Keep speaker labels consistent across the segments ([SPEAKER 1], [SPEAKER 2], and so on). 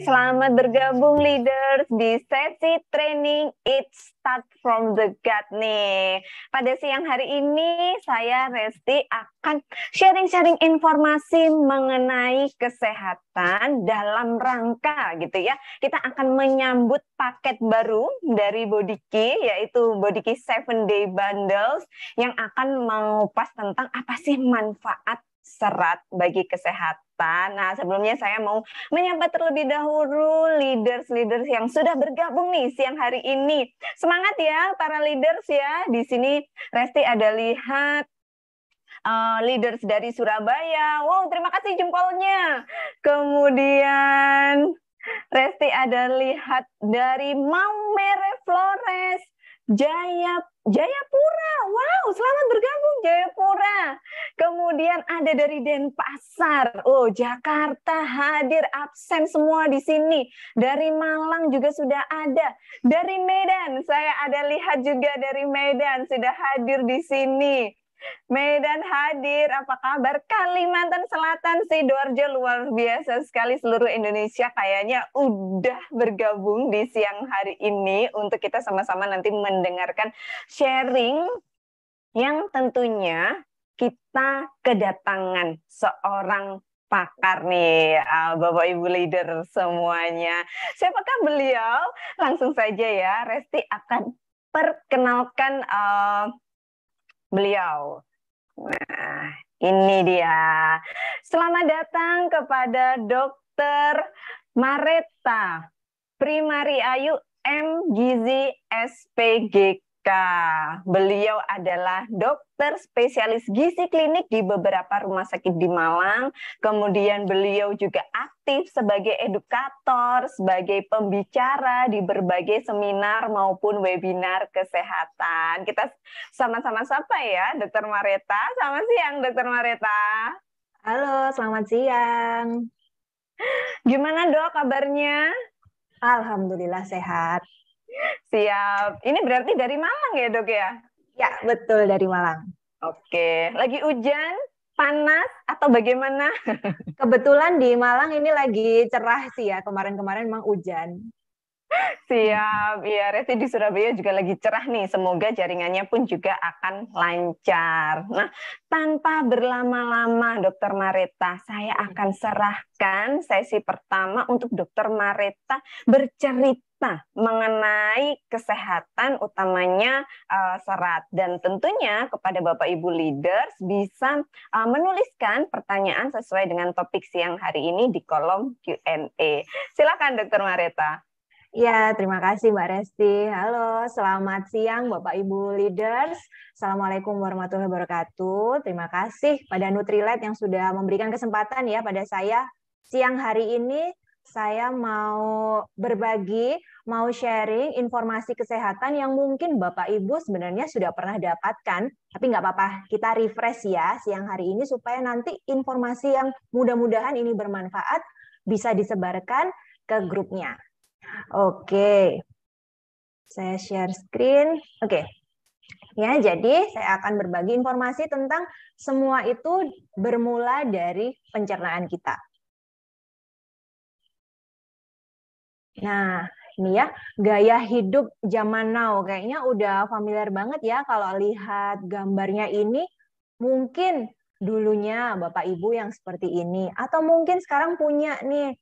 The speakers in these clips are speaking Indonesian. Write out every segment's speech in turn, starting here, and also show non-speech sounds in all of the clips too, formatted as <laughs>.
[SPEAKER 1] selamat bergabung leaders di sesi training It Start From The Gut nih. Pada siang hari ini saya Resti akan sharing-sharing informasi mengenai kesehatan dalam rangka gitu ya. Kita akan menyambut paket baru dari Bodiki yaitu Bodiki 7 Day Bundles yang akan mengupas tentang apa sih manfaat serat bagi kesehatan depan. Nah, sebelumnya saya mau menyapa terlebih dahulu leaders-leaders yang sudah bergabung nih siang hari ini. Semangat ya para leaders ya. Di sini Resti ada lihat uh, leaders dari Surabaya. Wow, terima kasih jempolnya. Kemudian Resti ada lihat dari Maumere Flores. Jaya Jayapura. Wow, selamat bergabung Jayapura. Kemudian ada dari Denpasar. Oh, Jakarta hadir absen semua di sini. Dari Malang juga sudah ada. Dari Medan saya ada lihat juga dari Medan sudah hadir di sini. Medan hadir, apa kabar? Kalimantan Selatan, Sidoarjo luar biasa sekali seluruh Indonesia kayaknya udah bergabung di siang hari ini untuk kita sama-sama nanti mendengarkan sharing yang tentunya kita kedatangan seorang pakar nih eh, Bapak Ibu leader semuanya. Siapakah beliau? Langsung saja ya Resti akan perkenalkan uh, beliau. Nah, ini dia. Selamat datang kepada Dr. Mareta Primari Ayu M. Gizi SPGK. Beliau adalah dokter spesialis gizi klinik di beberapa rumah sakit di Malang. Kemudian beliau juga aktif sebagai edukator, sebagai pembicara di berbagai seminar maupun webinar kesehatan. Kita sama-sama sapa ya, Dokter Mareta. Selamat siang, Dokter Mareta.
[SPEAKER 2] Halo, selamat siang. Gimana dok kabarnya? Alhamdulillah sehat. Siap. Ini berarti dari Malang ya, Dok ya? Ya, betul dari Malang. Oke. Lagi hujan, panas atau bagaimana? <laughs> Kebetulan di Malang ini lagi cerah sih ya. Kemarin-kemarin memang hujan. Siap, ya Resi di Surabaya juga lagi cerah
[SPEAKER 1] nih. Semoga jaringannya pun juga akan lancar. Nah, tanpa berlama-lama, Dokter Mareta, saya akan serahkan sesi pertama untuk Dokter Mareta bercerita Nah, mengenai kesehatan utamanya uh, serat dan tentunya kepada Bapak Ibu leaders bisa uh, menuliskan pertanyaan sesuai dengan topik siang hari ini di kolom Q&A. Silakan Dokter Mareta.
[SPEAKER 2] Ya, terima kasih Mbak Resti. Halo, selamat siang Bapak Ibu leaders. Assalamualaikum warahmatullahi wabarakatuh. Terima kasih pada Nutrilite yang sudah memberikan kesempatan ya pada saya siang hari ini saya mau berbagi, mau sharing informasi kesehatan yang mungkin Bapak Ibu sebenarnya sudah pernah dapatkan, tapi nggak apa-apa, kita refresh ya siang hari ini supaya nanti informasi yang mudah-mudahan ini bermanfaat bisa disebarkan ke grupnya. Oke, saya share screen. Oke, ya jadi saya akan berbagi informasi tentang semua itu bermula dari pencernaan kita. Nah, ini ya gaya hidup zaman now kayaknya udah familiar banget ya kalau lihat gambarnya ini mungkin dulunya Bapak Ibu yang seperti ini atau mungkin sekarang punya nih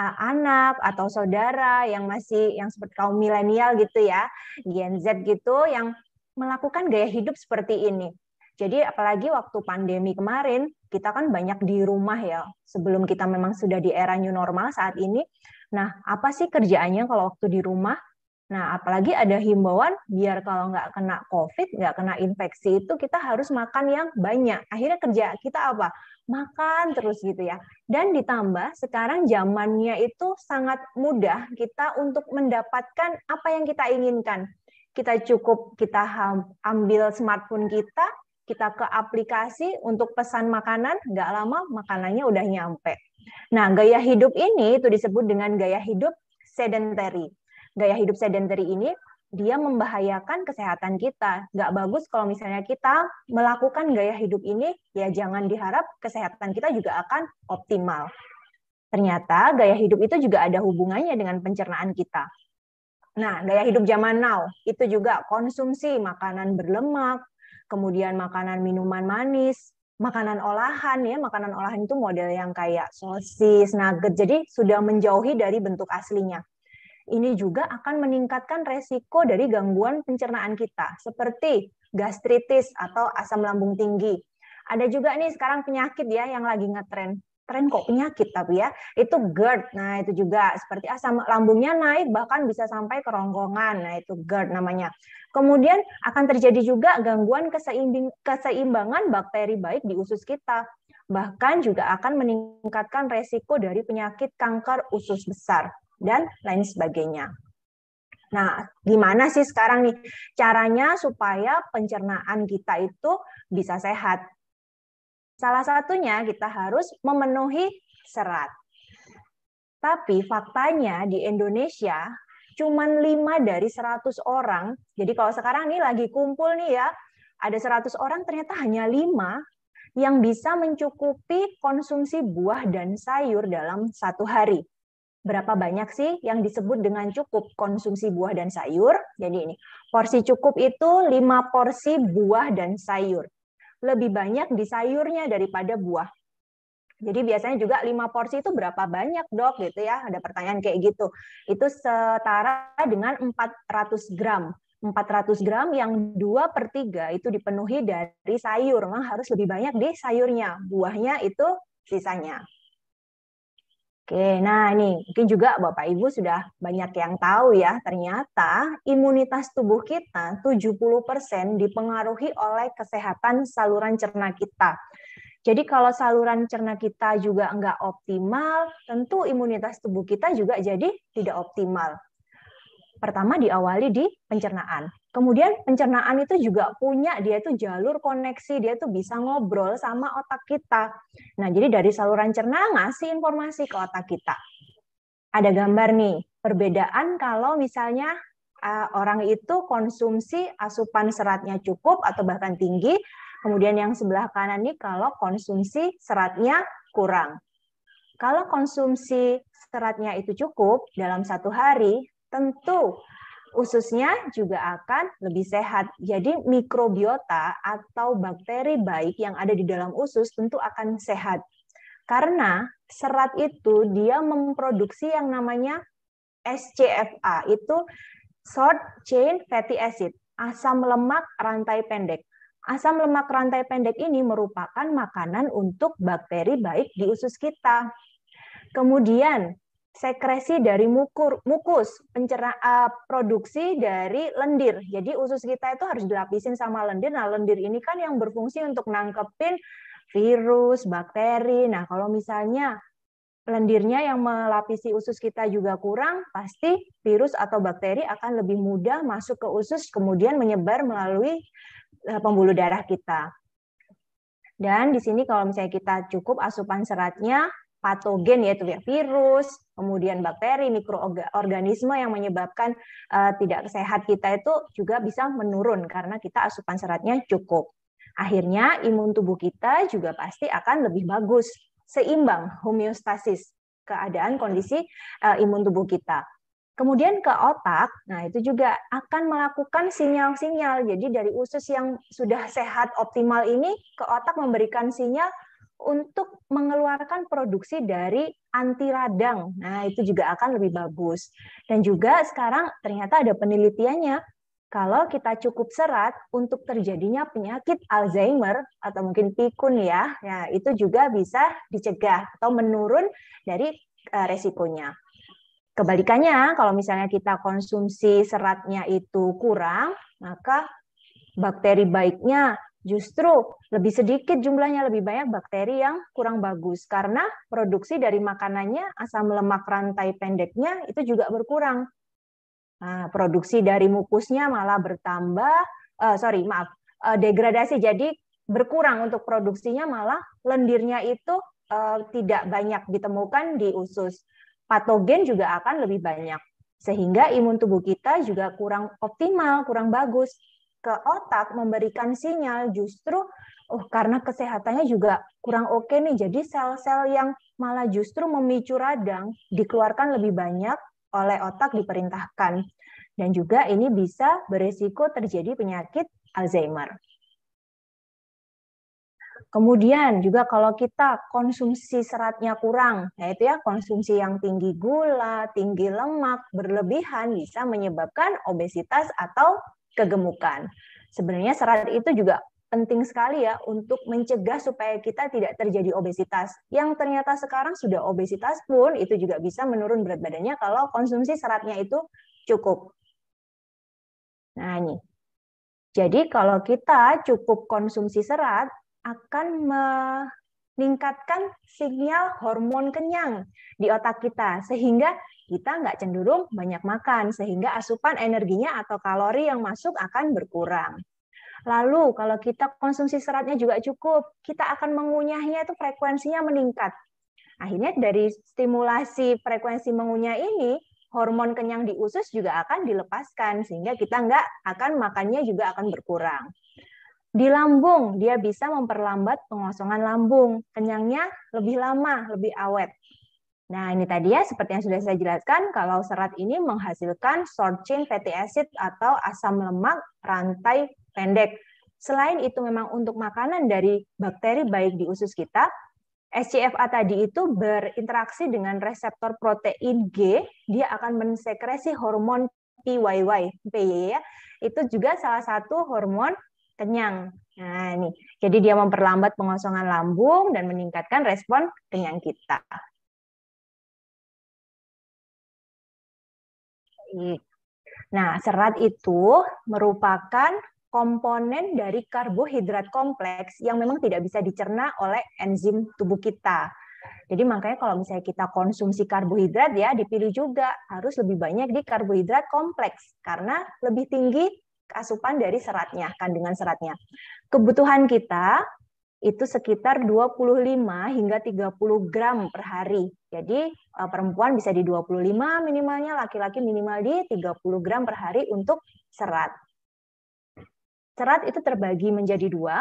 [SPEAKER 2] anak atau saudara yang masih yang seperti kaum milenial gitu ya, Gen Z gitu yang melakukan gaya hidup seperti ini. Jadi apalagi waktu pandemi kemarin, kita kan banyak di rumah ya. Sebelum kita memang sudah di era new normal saat ini, Nah, apa sih kerjaannya kalau waktu di rumah? Nah, apalagi ada himbauan biar kalau nggak kena COVID, nggak kena infeksi itu kita harus makan yang banyak. Akhirnya kerja kita apa? Makan terus gitu ya. Dan ditambah sekarang zamannya itu sangat mudah kita untuk mendapatkan apa yang kita inginkan. Kita cukup kita ambil smartphone kita, kita ke aplikasi untuk pesan makanan, nggak lama makanannya udah nyampe Nah, gaya hidup ini itu disebut dengan gaya hidup sedentary. Gaya hidup sedentary ini dia membahayakan kesehatan kita. Nggak bagus kalau misalnya kita melakukan gaya hidup ini, ya jangan diharap kesehatan kita juga akan optimal. Ternyata gaya hidup itu juga ada hubungannya dengan pencernaan kita. Nah, gaya hidup zaman now itu juga konsumsi makanan berlemak, kemudian makanan minuman manis, makanan olahan ya makanan olahan itu model yang kayak sosis nugget jadi sudah menjauhi dari bentuk aslinya ini juga akan meningkatkan resiko dari gangguan pencernaan kita seperti gastritis atau asam lambung tinggi ada juga nih sekarang penyakit ya yang lagi ngetren tren kok penyakit tapi ya itu GERD nah itu juga seperti asam ah, lambungnya naik bahkan bisa sampai kerongkongan nah itu GERD namanya kemudian akan terjadi juga gangguan keseimbangan bakteri baik di usus kita bahkan juga akan meningkatkan resiko dari penyakit kanker usus besar dan lain sebagainya. Nah, gimana sih sekarang nih caranya supaya pencernaan kita itu bisa sehat? Salah satunya kita harus memenuhi serat. Tapi faktanya di Indonesia cuma 5 dari 100 orang. Jadi kalau sekarang ini lagi kumpul nih ya, ada 100 orang ternyata hanya 5 yang bisa mencukupi konsumsi buah dan sayur dalam satu hari. Berapa banyak sih yang disebut dengan cukup konsumsi buah dan sayur? Jadi ini, porsi cukup itu 5 porsi buah dan sayur lebih banyak di sayurnya daripada buah. Jadi biasanya juga lima porsi itu berapa banyak dok gitu ya? Ada pertanyaan kayak gitu. Itu setara dengan 400 gram. 400 gram yang dua per tiga itu dipenuhi dari sayur. Memang harus lebih banyak di sayurnya. Buahnya itu sisanya. Oke, nah ini mungkin juga Bapak Ibu sudah banyak yang tahu ya, ternyata imunitas tubuh kita 70% dipengaruhi oleh kesehatan saluran cerna kita. Jadi kalau saluran cerna kita juga enggak optimal, tentu imunitas tubuh kita juga jadi tidak optimal. Pertama diawali di pencernaan. Kemudian pencernaan itu juga punya dia itu jalur koneksi, dia itu bisa ngobrol sama otak kita. Nah, jadi dari saluran cerna ngasih informasi ke otak kita. Ada gambar nih, perbedaan kalau misalnya eh, orang itu konsumsi asupan seratnya cukup atau bahkan tinggi, kemudian yang sebelah kanan nih kalau konsumsi seratnya kurang. Kalau konsumsi seratnya itu cukup dalam satu hari, tentu ususnya juga akan lebih sehat. Jadi mikrobiota atau bakteri baik yang ada di dalam usus tentu akan sehat. Karena serat itu dia memproduksi yang namanya SCFA, itu short chain fatty acid, asam lemak rantai pendek. Asam lemak rantai pendek ini merupakan makanan untuk bakteri baik di usus kita. Kemudian sekresi dari mukur, mukus, pencerna, uh, eh, produksi dari lendir. Jadi usus kita itu harus dilapisin sama lendir. Nah, lendir ini kan yang berfungsi untuk nangkepin virus, bakteri. Nah, kalau misalnya lendirnya yang melapisi usus kita juga kurang, pasti virus atau bakteri akan lebih mudah masuk ke usus kemudian menyebar melalui eh, pembuluh darah kita. Dan di sini kalau misalnya kita cukup asupan seratnya, patogen yaitu ya virus, kemudian bakteri, mikroorganisme yang menyebabkan uh, tidak sehat kita itu juga bisa menurun karena kita asupan seratnya cukup. Akhirnya imun tubuh kita juga pasti akan lebih bagus, seimbang, homeostasis keadaan kondisi uh, imun tubuh kita. Kemudian ke otak, nah itu juga akan melakukan sinyal-sinyal. Jadi dari usus yang sudah sehat optimal ini ke otak memberikan sinyal untuk mengeluarkan produksi dari anti radang. Nah, itu juga akan lebih bagus. Dan juga sekarang ternyata ada penelitiannya kalau kita cukup serat untuk terjadinya penyakit Alzheimer atau mungkin pikun ya, ya itu juga bisa dicegah atau menurun dari eh, resikonya. Kebalikannya, kalau misalnya kita konsumsi seratnya itu kurang, maka bakteri baiknya Justru lebih sedikit jumlahnya, lebih banyak bakteri yang kurang bagus karena produksi dari makanannya asam lemak rantai pendeknya itu juga berkurang. Nah, produksi dari mukusnya malah bertambah, uh, sorry maaf, uh, degradasi jadi berkurang untuk produksinya malah lendirnya itu uh, tidak banyak ditemukan di usus. Patogen juga akan lebih banyak sehingga imun tubuh kita juga kurang optimal, kurang bagus ke otak memberikan sinyal justru oh karena kesehatannya juga kurang oke okay nih jadi sel-sel yang malah justru memicu radang dikeluarkan lebih banyak oleh otak diperintahkan dan juga ini bisa beresiko terjadi penyakit Alzheimer. Kemudian juga kalau kita konsumsi seratnya kurang, yaitu ya konsumsi yang tinggi gula, tinggi lemak, berlebihan bisa menyebabkan obesitas atau kegemukan. Sebenarnya serat itu juga penting sekali ya untuk mencegah supaya kita tidak terjadi obesitas. Yang ternyata sekarang sudah obesitas pun itu juga bisa menurun berat badannya kalau konsumsi seratnya itu cukup. Nah, ini. Jadi kalau kita cukup konsumsi serat akan meningkatkan sinyal hormon kenyang di otak kita sehingga kita nggak cenderung banyak makan, sehingga asupan energinya atau kalori yang masuk akan berkurang. Lalu kalau kita konsumsi seratnya juga cukup, kita akan mengunyahnya itu frekuensinya meningkat. Akhirnya dari stimulasi frekuensi mengunyah ini, hormon kenyang di usus juga akan dilepaskan, sehingga kita nggak akan makannya juga akan berkurang. Di lambung, dia bisa memperlambat pengosongan lambung. Kenyangnya lebih lama, lebih awet. Nah, ini tadi ya, seperti yang sudah saya jelaskan, kalau serat ini menghasilkan short chain fatty acid atau asam lemak rantai pendek. Selain itu memang untuk makanan dari bakteri baik di usus kita, SCFA tadi itu berinteraksi dengan reseptor protein G, dia akan mensekresi hormon PYY, PY ya. Itu juga salah satu hormon kenyang. Nah, ini. Jadi dia memperlambat pengosongan lambung dan meningkatkan respon kenyang kita. baik. Nah, serat itu merupakan komponen dari karbohidrat kompleks yang memang tidak bisa dicerna oleh enzim tubuh kita. Jadi makanya kalau misalnya kita konsumsi karbohidrat ya dipilih juga harus lebih banyak di karbohidrat kompleks karena lebih tinggi asupan dari seratnya, kandungan seratnya. Kebutuhan kita itu sekitar 25 hingga 30 gram per hari. Jadi eh, perempuan bisa di 25 minimalnya, laki-laki minimal di 30 gram per hari untuk serat. Serat itu terbagi menjadi dua.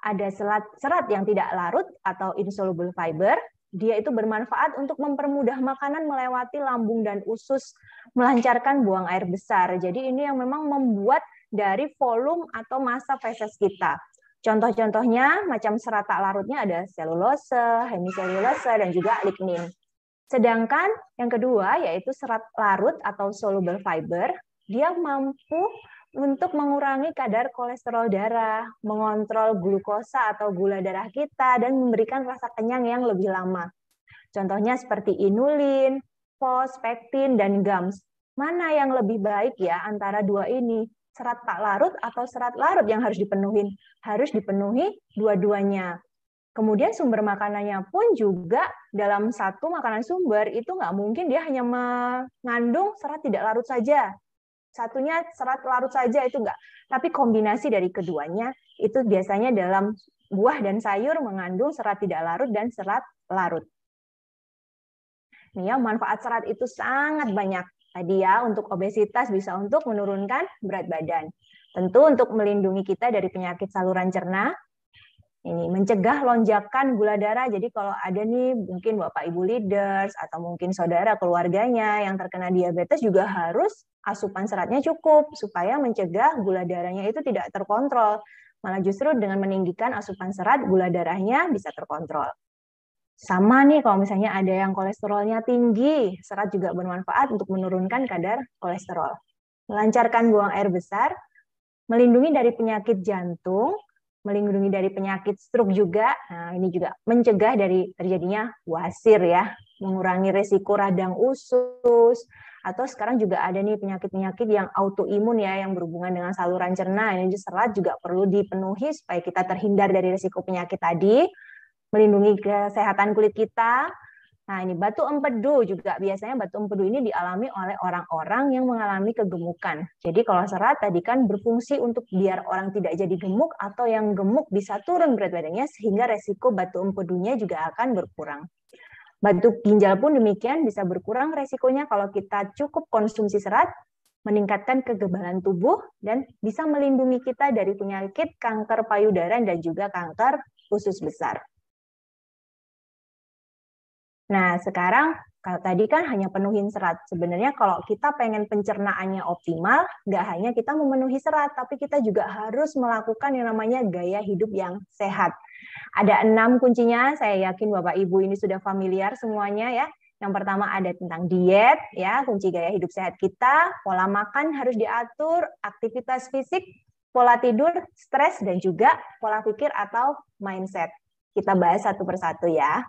[SPEAKER 2] Ada serat, serat yang tidak larut atau insoluble fiber. Dia itu bermanfaat untuk mempermudah makanan melewati lambung dan usus, melancarkan buang air besar. Jadi ini yang memang membuat dari volume atau masa feses kita. Contoh-contohnya macam serat tak larutnya ada selulose, hemiselulose, dan juga lignin. Sedangkan yang kedua yaitu serat larut atau soluble fiber, dia mampu untuk mengurangi kadar kolesterol darah, mengontrol glukosa atau gula darah kita, dan memberikan rasa kenyang yang lebih lama. Contohnya seperti inulin, fos, pektin, dan gams. Mana yang lebih baik ya antara dua ini? serat tak larut atau serat larut yang harus dipenuhi? Harus dipenuhi dua-duanya. Kemudian sumber makanannya pun juga dalam satu makanan sumber itu nggak mungkin dia hanya mengandung serat tidak larut saja. Satunya serat larut saja itu nggak. Tapi kombinasi dari keduanya itu biasanya dalam buah dan sayur mengandung serat tidak larut dan serat larut. Nih ya, manfaat serat itu sangat banyak tadi ya untuk obesitas bisa untuk menurunkan berat badan. Tentu untuk melindungi kita dari penyakit saluran cerna. Ini mencegah lonjakan gula darah. Jadi kalau ada nih mungkin Bapak Ibu leaders atau mungkin saudara keluarganya yang terkena diabetes juga harus asupan seratnya cukup supaya mencegah gula darahnya itu tidak terkontrol. Malah justru dengan meninggikan asupan serat gula darahnya bisa terkontrol. Sama nih kalau misalnya ada yang kolesterolnya tinggi, serat juga bermanfaat untuk menurunkan kadar kolesterol. Melancarkan buang air besar, melindungi dari penyakit jantung, melindungi dari penyakit stroke juga. Nah, ini juga mencegah dari terjadinya wasir ya, mengurangi resiko radang usus, atau sekarang juga ada nih penyakit-penyakit yang autoimun ya yang berhubungan dengan saluran cerna ini serat juga perlu dipenuhi supaya kita terhindar dari resiko penyakit tadi melindungi kesehatan kulit kita. Nah, ini batu empedu juga biasanya batu empedu ini dialami oleh orang-orang yang mengalami kegemukan. Jadi kalau serat tadi kan berfungsi untuk biar orang tidak jadi gemuk atau yang gemuk bisa turun berat badannya sehingga resiko batu empedunya juga akan berkurang. Batu ginjal pun demikian bisa berkurang resikonya kalau kita cukup konsumsi serat, meningkatkan kegebalan tubuh, dan bisa melindungi kita dari penyakit kanker payudara dan juga kanker usus besar. Nah, sekarang kalau tadi kan hanya penuhin serat. Sebenarnya kalau kita pengen pencernaannya optimal, nggak hanya kita memenuhi serat, tapi kita juga harus melakukan yang namanya gaya hidup yang sehat. Ada enam kuncinya, saya yakin Bapak Ibu ini sudah familiar semuanya ya. Yang pertama ada tentang diet, ya kunci gaya hidup sehat kita, pola makan harus diatur, aktivitas fisik, pola tidur, stres, dan juga pola pikir atau mindset. Kita bahas satu persatu ya.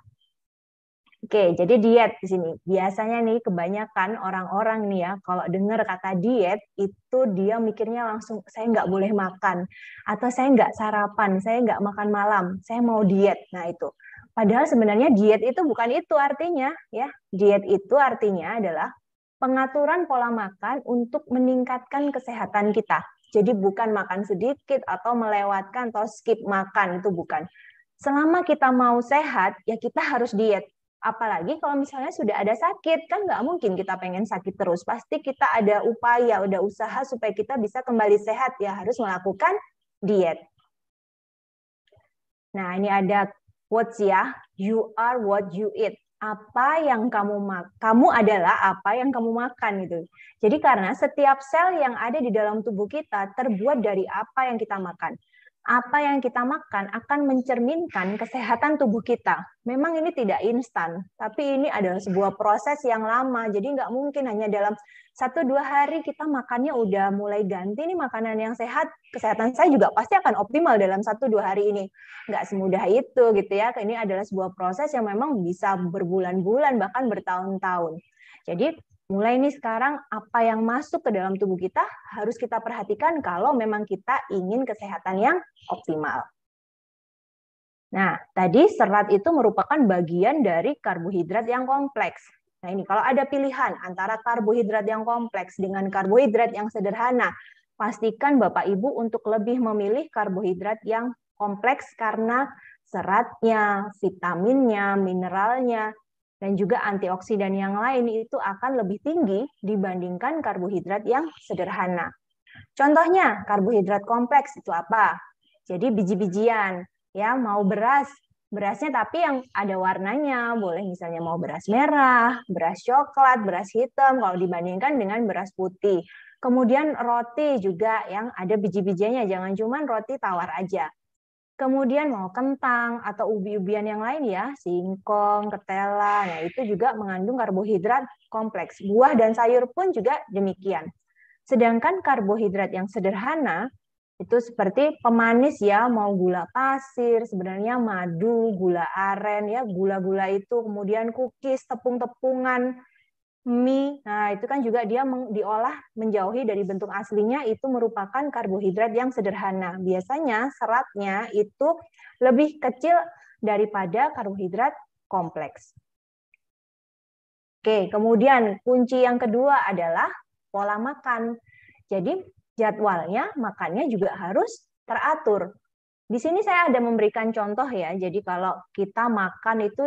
[SPEAKER 2] Oke, jadi diet di sini. Biasanya nih kebanyakan orang-orang nih ya, kalau dengar kata diet itu dia mikirnya langsung saya nggak boleh makan atau saya nggak sarapan, saya nggak makan malam, saya mau diet. Nah itu. Padahal sebenarnya diet itu bukan itu artinya ya. Diet itu artinya adalah pengaturan pola makan untuk meningkatkan kesehatan kita. Jadi bukan makan sedikit atau melewatkan atau skip makan itu bukan selama kita mau sehat ya kita harus diet Apalagi kalau misalnya sudah ada sakit, kan nggak mungkin kita pengen sakit terus. Pasti kita ada upaya, ada usaha supaya kita bisa kembali sehat ya harus melakukan diet. Nah ini ada quotes ya, you are what you eat. Apa yang kamu makan, kamu adalah apa yang kamu makan gitu. Jadi karena setiap sel yang ada di dalam tubuh kita terbuat dari apa yang kita makan apa yang kita makan akan mencerminkan kesehatan tubuh kita. Memang ini tidak instan, tapi ini adalah sebuah proses yang lama. Jadi nggak mungkin hanya dalam satu dua hari kita makannya udah mulai ganti nih makanan yang sehat. Kesehatan saya juga pasti akan optimal dalam satu dua hari ini. Nggak semudah itu gitu ya. Ini adalah sebuah proses yang memang bisa berbulan-bulan bahkan bertahun-tahun. Jadi mulai ini sekarang apa yang masuk ke dalam tubuh kita harus kita perhatikan kalau memang kita ingin kesehatan yang optimal. Nah, tadi serat itu merupakan bagian dari karbohidrat yang kompleks. Nah, ini kalau ada pilihan antara karbohidrat yang kompleks dengan karbohidrat yang sederhana, pastikan Bapak Ibu untuk lebih memilih karbohidrat yang kompleks karena seratnya, vitaminnya, mineralnya dan juga antioksidan yang lain itu akan lebih tinggi dibandingkan karbohidrat yang sederhana. Contohnya karbohidrat kompleks itu apa? Jadi biji-bijian, ya mau beras, berasnya tapi yang ada warnanya, boleh misalnya mau beras merah, beras coklat, beras hitam kalau dibandingkan dengan beras putih. Kemudian roti juga yang ada biji-bijiannya, jangan cuma roti tawar aja. Kemudian mau kentang atau ubi-ubian yang lain ya, singkong, ketela, nah itu juga mengandung karbohidrat kompleks. Buah dan sayur pun juga demikian. Sedangkan karbohidrat yang sederhana itu seperti pemanis ya, mau gula pasir, sebenarnya madu, gula aren ya, gula-gula itu, kemudian cookies, tepung-tepungan, mie. Nah, itu kan juga dia diolah menjauhi dari bentuk aslinya itu merupakan karbohidrat yang sederhana. Biasanya seratnya itu lebih kecil daripada karbohidrat kompleks. Oke, kemudian kunci yang kedua adalah pola makan. Jadi jadwalnya makannya juga harus teratur. Di sini saya ada memberikan contoh ya. Jadi kalau kita makan itu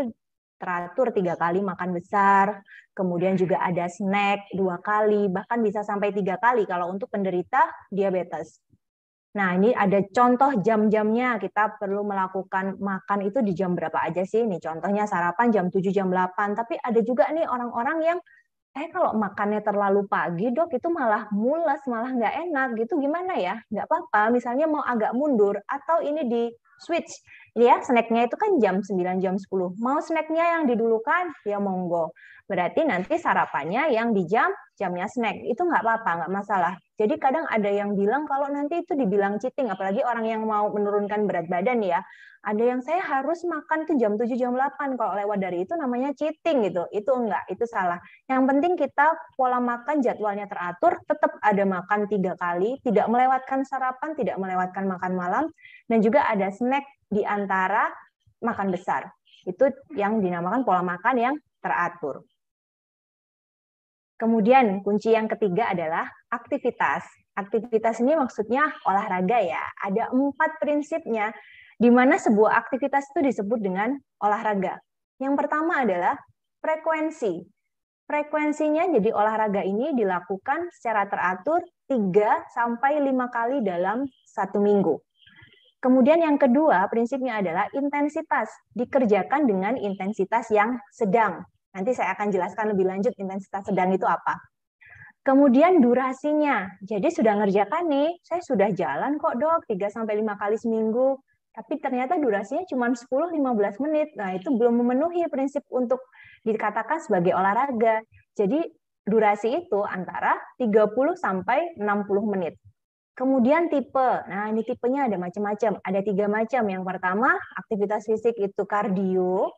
[SPEAKER 2] teratur tiga kali makan besar, kemudian juga ada snack dua kali, bahkan bisa sampai tiga kali kalau untuk penderita diabetes. Nah, ini ada contoh jam-jamnya. Kita perlu melakukan makan itu di jam berapa aja sih? Ini contohnya sarapan jam 7, jam 8. Tapi ada juga nih orang-orang yang, eh kalau makannya terlalu pagi dok, itu malah mules, malah nggak enak gitu. Gimana ya? Nggak apa-apa. Misalnya mau agak mundur atau ini di switch lihat snacknya itu kan jam 9 jam 10 mau snacknya yang didulukan ya monggo Berarti nanti sarapannya yang di jam jamnya snack itu nggak apa-apa, nggak masalah. Jadi kadang ada yang bilang kalau nanti itu dibilang cheating, apalagi orang yang mau menurunkan berat badan ya. Ada yang saya harus makan tuh jam 7 jam 8 kalau lewat dari itu namanya cheating gitu. Itu enggak, itu salah. Yang penting kita pola makan jadwalnya teratur, tetap ada makan tiga kali, tidak melewatkan sarapan, tidak melewatkan makan malam, dan juga ada snack di antara makan besar. Itu yang dinamakan pola makan yang teratur. Kemudian kunci yang ketiga adalah aktivitas. Aktivitas ini maksudnya olahraga ya. Ada empat prinsipnya di mana sebuah aktivitas itu disebut dengan olahraga. Yang pertama adalah frekuensi. Frekuensinya jadi olahraga ini dilakukan secara teratur 3 sampai 5 kali dalam satu minggu. Kemudian yang kedua prinsipnya adalah intensitas. Dikerjakan dengan intensitas yang sedang. Nanti saya akan jelaskan lebih lanjut intensitas sedang itu apa. Kemudian durasinya. Jadi sudah ngerjakan nih, saya sudah jalan kok dok 3 5 kali seminggu, tapi ternyata durasinya cuma 10-15 menit. Nah, itu belum memenuhi prinsip untuk dikatakan sebagai olahraga. Jadi durasi itu antara 30 60 menit. Kemudian tipe. Nah, ini tipenya ada macam-macam. Ada tiga macam. Yang pertama, aktivitas fisik itu kardio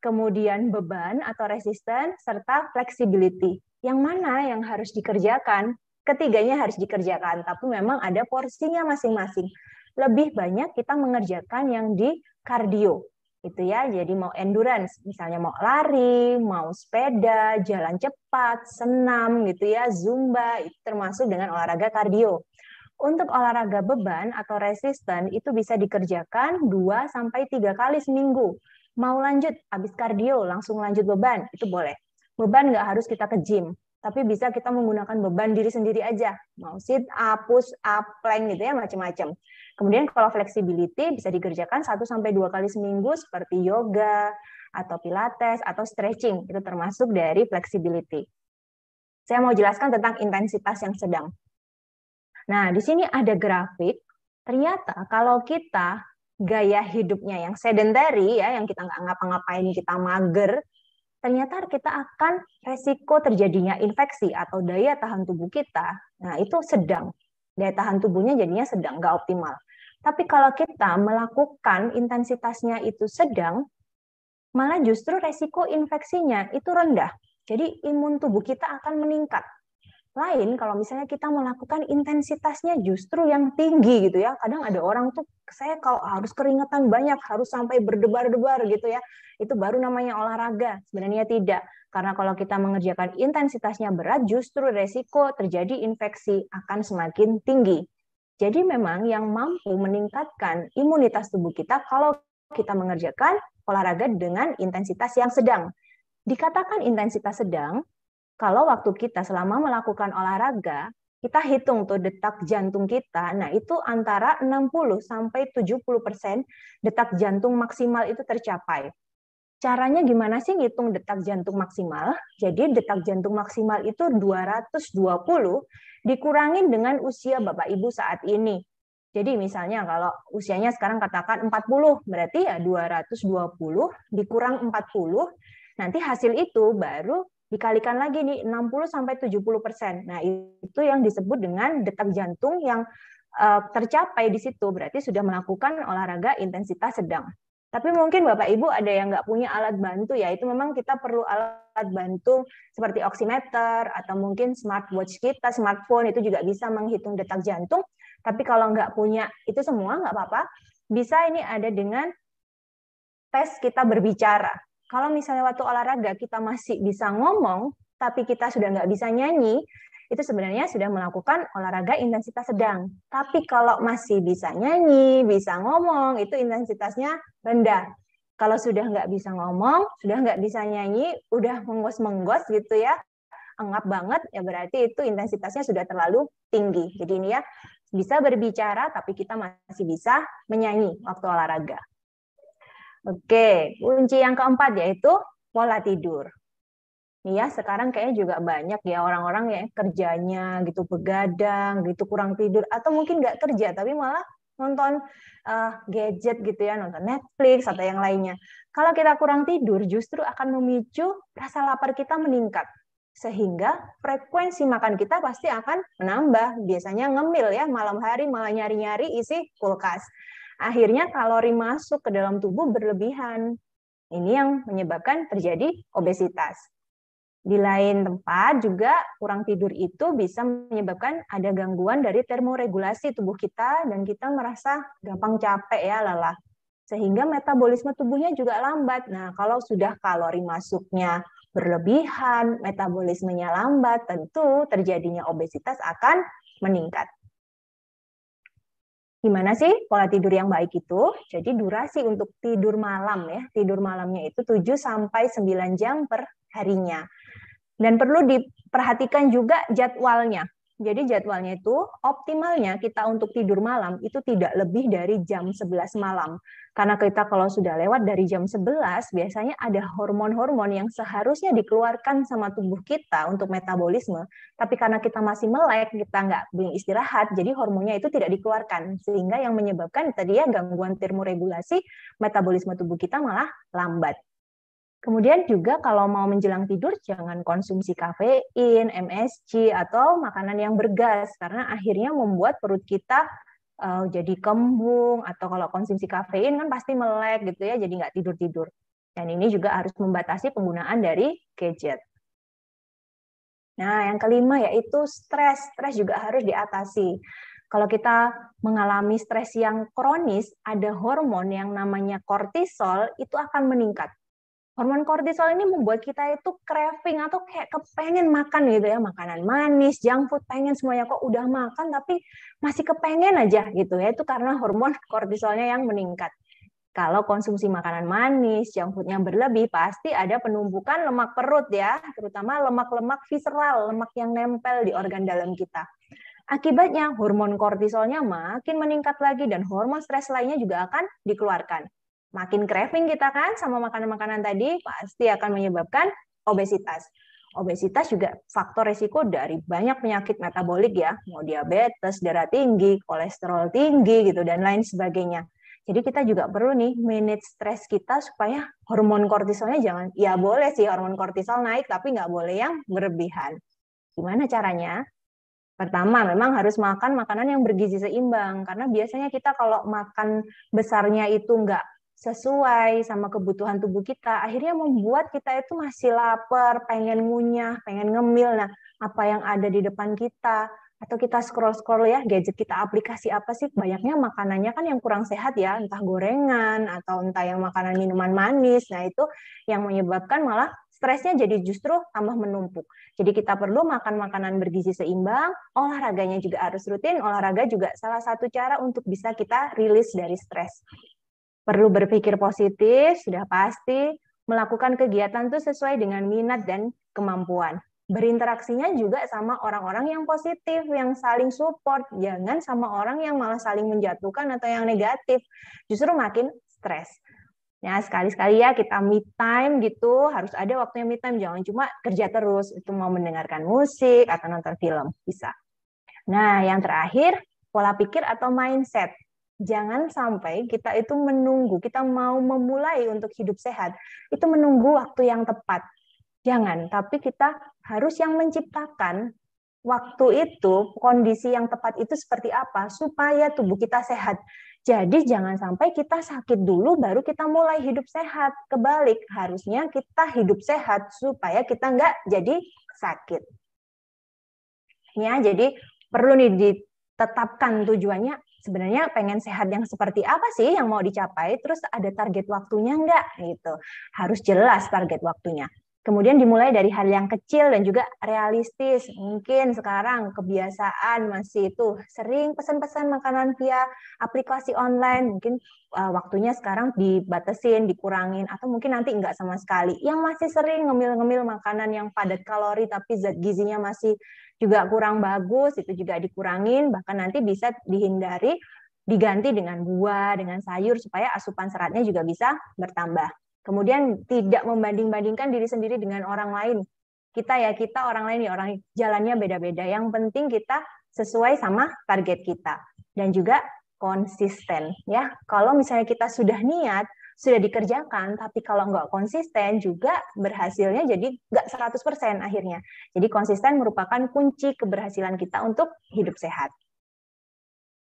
[SPEAKER 2] kemudian beban atau resisten, serta flexibility. Yang mana yang harus dikerjakan? Ketiganya harus dikerjakan, tapi memang ada porsinya masing-masing. Lebih banyak kita mengerjakan yang di kardio, itu ya. Jadi mau endurance, misalnya mau lari, mau sepeda, jalan cepat, senam gitu ya, zumba, itu termasuk dengan olahraga kardio. Untuk olahraga beban atau resisten itu bisa dikerjakan 2 sampai 3 kali seminggu. Mau lanjut, habis kardio langsung lanjut beban, itu boleh. Beban nggak harus kita ke gym, tapi bisa kita menggunakan beban diri sendiri aja. Mau sit up, push up, plank gitu ya, macam-macam. Kemudian kalau flexibility bisa dikerjakan 1 sampai dua kali seminggu seperti yoga atau pilates atau stretching. Itu termasuk dari flexibility. Saya mau jelaskan tentang intensitas yang sedang. Nah, di sini ada grafik. Ternyata kalau kita gaya hidupnya yang sedentary ya, yang kita nggak ngapa-ngapain, kita mager, ternyata kita akan resiko terjadinya infeksi atau daya tahan tubuh kita. Nah, itu sedang. Daya tahan tubuhnya jadinya sedang, nggak optimal. Tapi kalau kita melakukan intensitasnya itu sedang, malah justru resiko infeksinya itu rendah. Jadi imun tubuh kita akan meningkat lain kalau misalnya kita melakukan intensitasnya justru yang tinggi gitu ya. Kadang ada orang tuh saya kalau harus keringetan banyak, harus sampai berdebar-debar gitu ya. Itu baru namanya olahraga. Sebenarnya tidak. Karena kalau kita mengerjakan intensitasnya berat justru resiko terjadi infeksi akan semakin tinggi. Jadi memang yang mampu meningkatkan imunitas tubuh kita kalau kita mengerjakan olahraga dengan intensitas yang sedang. Dikatakan intensitas sedang kalau waktu kita selama melakukan olahraga, kita hitung tuh detak jantung kita. Nah, itu antara 60 sampai 70% persen detak jantung maksimal itu tercapai. Caranya gimana sih ngitung detak jantung maksimal? Jadi detak jantung maksimal itu 220 dikurangin dengan usia Bapak Ibu saat ini. Jadi misalnya kalau usianya sekarang katakan 40, berarti ya 220 dikurang 40. Nanti hasil itu baru dikalikan lagi nih 60 sampai 70 persen. Nah itu yang disebut dengan detak jantung yang eh, tercapai di situ berarti sudah melakukan olahraga intensitas sedang. Tapi mungkin Bapak Ibu ada yang nggak punya alat bantu ya, itu memang kita perlu alat bantu seperti oximeter atau mungkin smartwatch kita, smartphone itu juga bisa menghitung detak jantung. Tapi kalau nggak punya itu semua nggak apa-apa, bisa ini ada dengan tes kita berbicara kalau misalnya waktu olahraga kita masih bisa ngomong, tapi kita sudah nggak bisa nyanyi, itu sebenarnya sudah melakukan olahraga intensitas sedang. Tapi kalau masih bisa nyanyi, bisa ngomong, itu intensitasnya rendah. Kalau sudah nggak bisa ngomong, sudah nggak bisa nyanyi, udah menggos-menggos gitu ya, engap banget, ya berarti itu intensitasnya sudah terlalu tinggi. Jadi ini ya, bisa berbicara tapi kita masih bisa menyanyi waktu olahraga. Oke, kunci yang keempat yaitu pola tidur. ya, sekarang kayaknya juga banyak ya orang-orang ya kerjanya gitu begadang, gitu kurang tidur, atau mungkin nggak kerja tapi malah nonton uh, gadget gitu ya, nonton Netflix atau yang lainnya. Kalau kita kurang tidur, justru akan memicu rasa lapar kita meningkat, sehingga frekuensi makan kita pasti akan menambah. Biasanya ngemil ya malam hari malah nyari-nyari isi kulkas akhirnya kalori masuk ke dalam tubuh berlebihan. Ini yang menyebabkan terjadi obesitas. Di lain tempat juga kurang tidur itu bisa menyebabkan ada gangguan dari termoregulasi tubuh kita dan kita merasa gampang capek ya lelah. Sehingga metabolisme tubuhnya juga lambat. Nah, kalau sudah kalori masuknya berlebihan, metabolismenya lambat, tentu terjadinya obesitas akan meningkat. Gimana sih pola tidur yang baik itu? Jadi durasi untuk tidur malam ya, tidur malamnya itu 7 sampai 9 jam per harinya. Dan perlu diperhatikan juga jadwalnya. Jadi jadwalnya itu optimalnya kita untuk tidur malam itu tidak lebih dari jam 11 malam. Karena kita kalau sudah lewat dari jam 11, biasanya ada hormon-hormon yang seharusnya dikeluarkan sama tubuh kita untuk metabolisme. Tapi karena kita masih melek, kita nggak istirahat, jadi hormonnya itu tidak dikeluarkan. Sehingga yang menyebabkan tadi ya gangguan termoregulasi, metabolisme tubuh kita malah lambat. Kemudian juga kalau mau menjelang tidur jangan konsumsi kafein, MSG atau makanan yang bergas karena akhirnya membuat perut kita uh, jadi kembung atau kalau konsumsi kafein kan pasti melek gitu ya jadi nggak tidur tidur dan ini juga harus membatasi penggunaan dari gadget. Nah, yang kelima yaitu stres. Stres juga harus diatasi. Kalau kita mengalami stres yang kronis, ada hormon yang namanya kortisol itu akan meningkat hormon kortisol ini membuat kita itu craving atau kayak kepengen makan gitu ya makanan manis, junk food, pengen semuanya kok udah makan tapi masih kepengen aja gitu ya itu karena hormon <laughs> kortisolnya yang meningkat. Kalau konsumsi makanan manis, junk foodnya berlebih, pasti ada penumpukan lemak perut ya, terutama lemak-lemak visceral, lemak yang nempel di organ dalam kita. Akibatnya hormon kortisolnya makin meningkat lagi dan hormon stres lainnya juga akan dikeluarkan. Makin craving kita kan sama makanan-makanan tadi pasti akan menyebabkan obesitas. Obesitas juga faktor risiko dari banyak penyakit metabolik ya, mau diabetes, darah tinggi, kolesterol tinggi gitu dan lain sebagainya. Jadi kita juga perlu nih manage stres kita supaya hormon kortisolnya jangan, ya boleh sih hormon kortisol naik tapi nggak boleh yang berlebihan. Gimana caranya? Pertama, memang harus makan makanan yang bergizi seimbang karena biasanya kita kalau makan besarnya itu nggak sesuai sama kebutuhan tubuh kita, akhirnya membuat kita itu masih lapar, pengen ngunyah, pengen ngemil. Nah, apa yang ada di depan kita, atau kita scroll-scroll ya gadget kita aplikasi apa sih banyaknya makanannya kan yang kurang sehat ya entah gorengan atau entah yang makanan minuman manis nah itu yang menyebabkan malah stresnya jadi justru tambah menumpuk jadi kita perlu makan makanan bergizi seimbang olahraganya juga harus rutin olahraga juga salah satu cara untuk bisa kita rilis dari stres Perlu berpikir positif, sudah pasti. Melakukan kegiatan itu sesuai dengan minat dan kemampuan. Berinteraksinya juga sama orang-orang yang positif, yang saling support. Jangan sama orang yang malah saling menjatuhkan atau yang negatif. Justru makin stres. Ya, sekali-sekali ya kita me time gitu, harus ada waktunya me time, jangan cuma kerja terus, itu mau mendengarkan musik atau nonton film, bisa. Nah, yang terakhir, pola pikir atau mindset jangan sampai kita itu menunggu, kita mau memulai untuk hidup sehat, itu menunggu waktu yang tepat. Jangan, tapi kita harus yang menciptakan waktu itu, kondisi yang tepat itu seperti apa, supaya tubuh kita sehat. Jadi jangan sampai kita sakit dulu baru kita mulai hidup sehat. Kebalik, harusnya kita hidup sehat supaya kita nggak jadi sakit. Ya, jadi perlu nih ditetapkan tujuannya sebenarnya pengen sehat yang seperti apa sih yang mau dicapai, terus ada target waktunya enggak gitu. Harus jelas target waktunya. Kemudian dimulai dari hal yang kecil dan juga realistis. Mungkin sekarang kebiasaan masih itu sering pesan-pesan makanan via aplikasi online. Mungkin uh, waktunya sekarang dibatasin, dikurangin, atau mungkin nanti nggak sama sekali. Yang masih sering ngemil-ngemil makanan yang padat kalori tapi zat gizinya masih juga kurang bagus, itu juga dikurangin. Bahkan nanti bisa dihindari diganti dengan buah, dengan sayur supaya asupan seratnya juga bisa bertambah. Kemudian tidak membanding-bandingkan diri sendiri dengan orang lain. Kita ya kita orang lain ya orang jalannya beda-beda. Yang penting kita sesuai sama target kita dan juga konsisten ya. Kalau misalnya kita sudah niat, sudah dikerjakan, tapi kalau nggak konsisten juga berhasilnya jadi nggak 100% akhirnya. Jadi konsisten merupakan kunci keberhasilan kita untuk hidup sehat.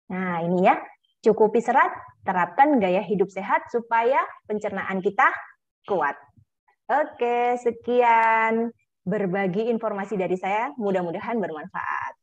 [SPEAKER 2] Nah ini ya, Cukupi serat, terapkan gaya hidup sehat supaya pencernaan kita kuat. Oke, sekian berbagi informasi dari saya. Mudah-mudahan bermanfaat.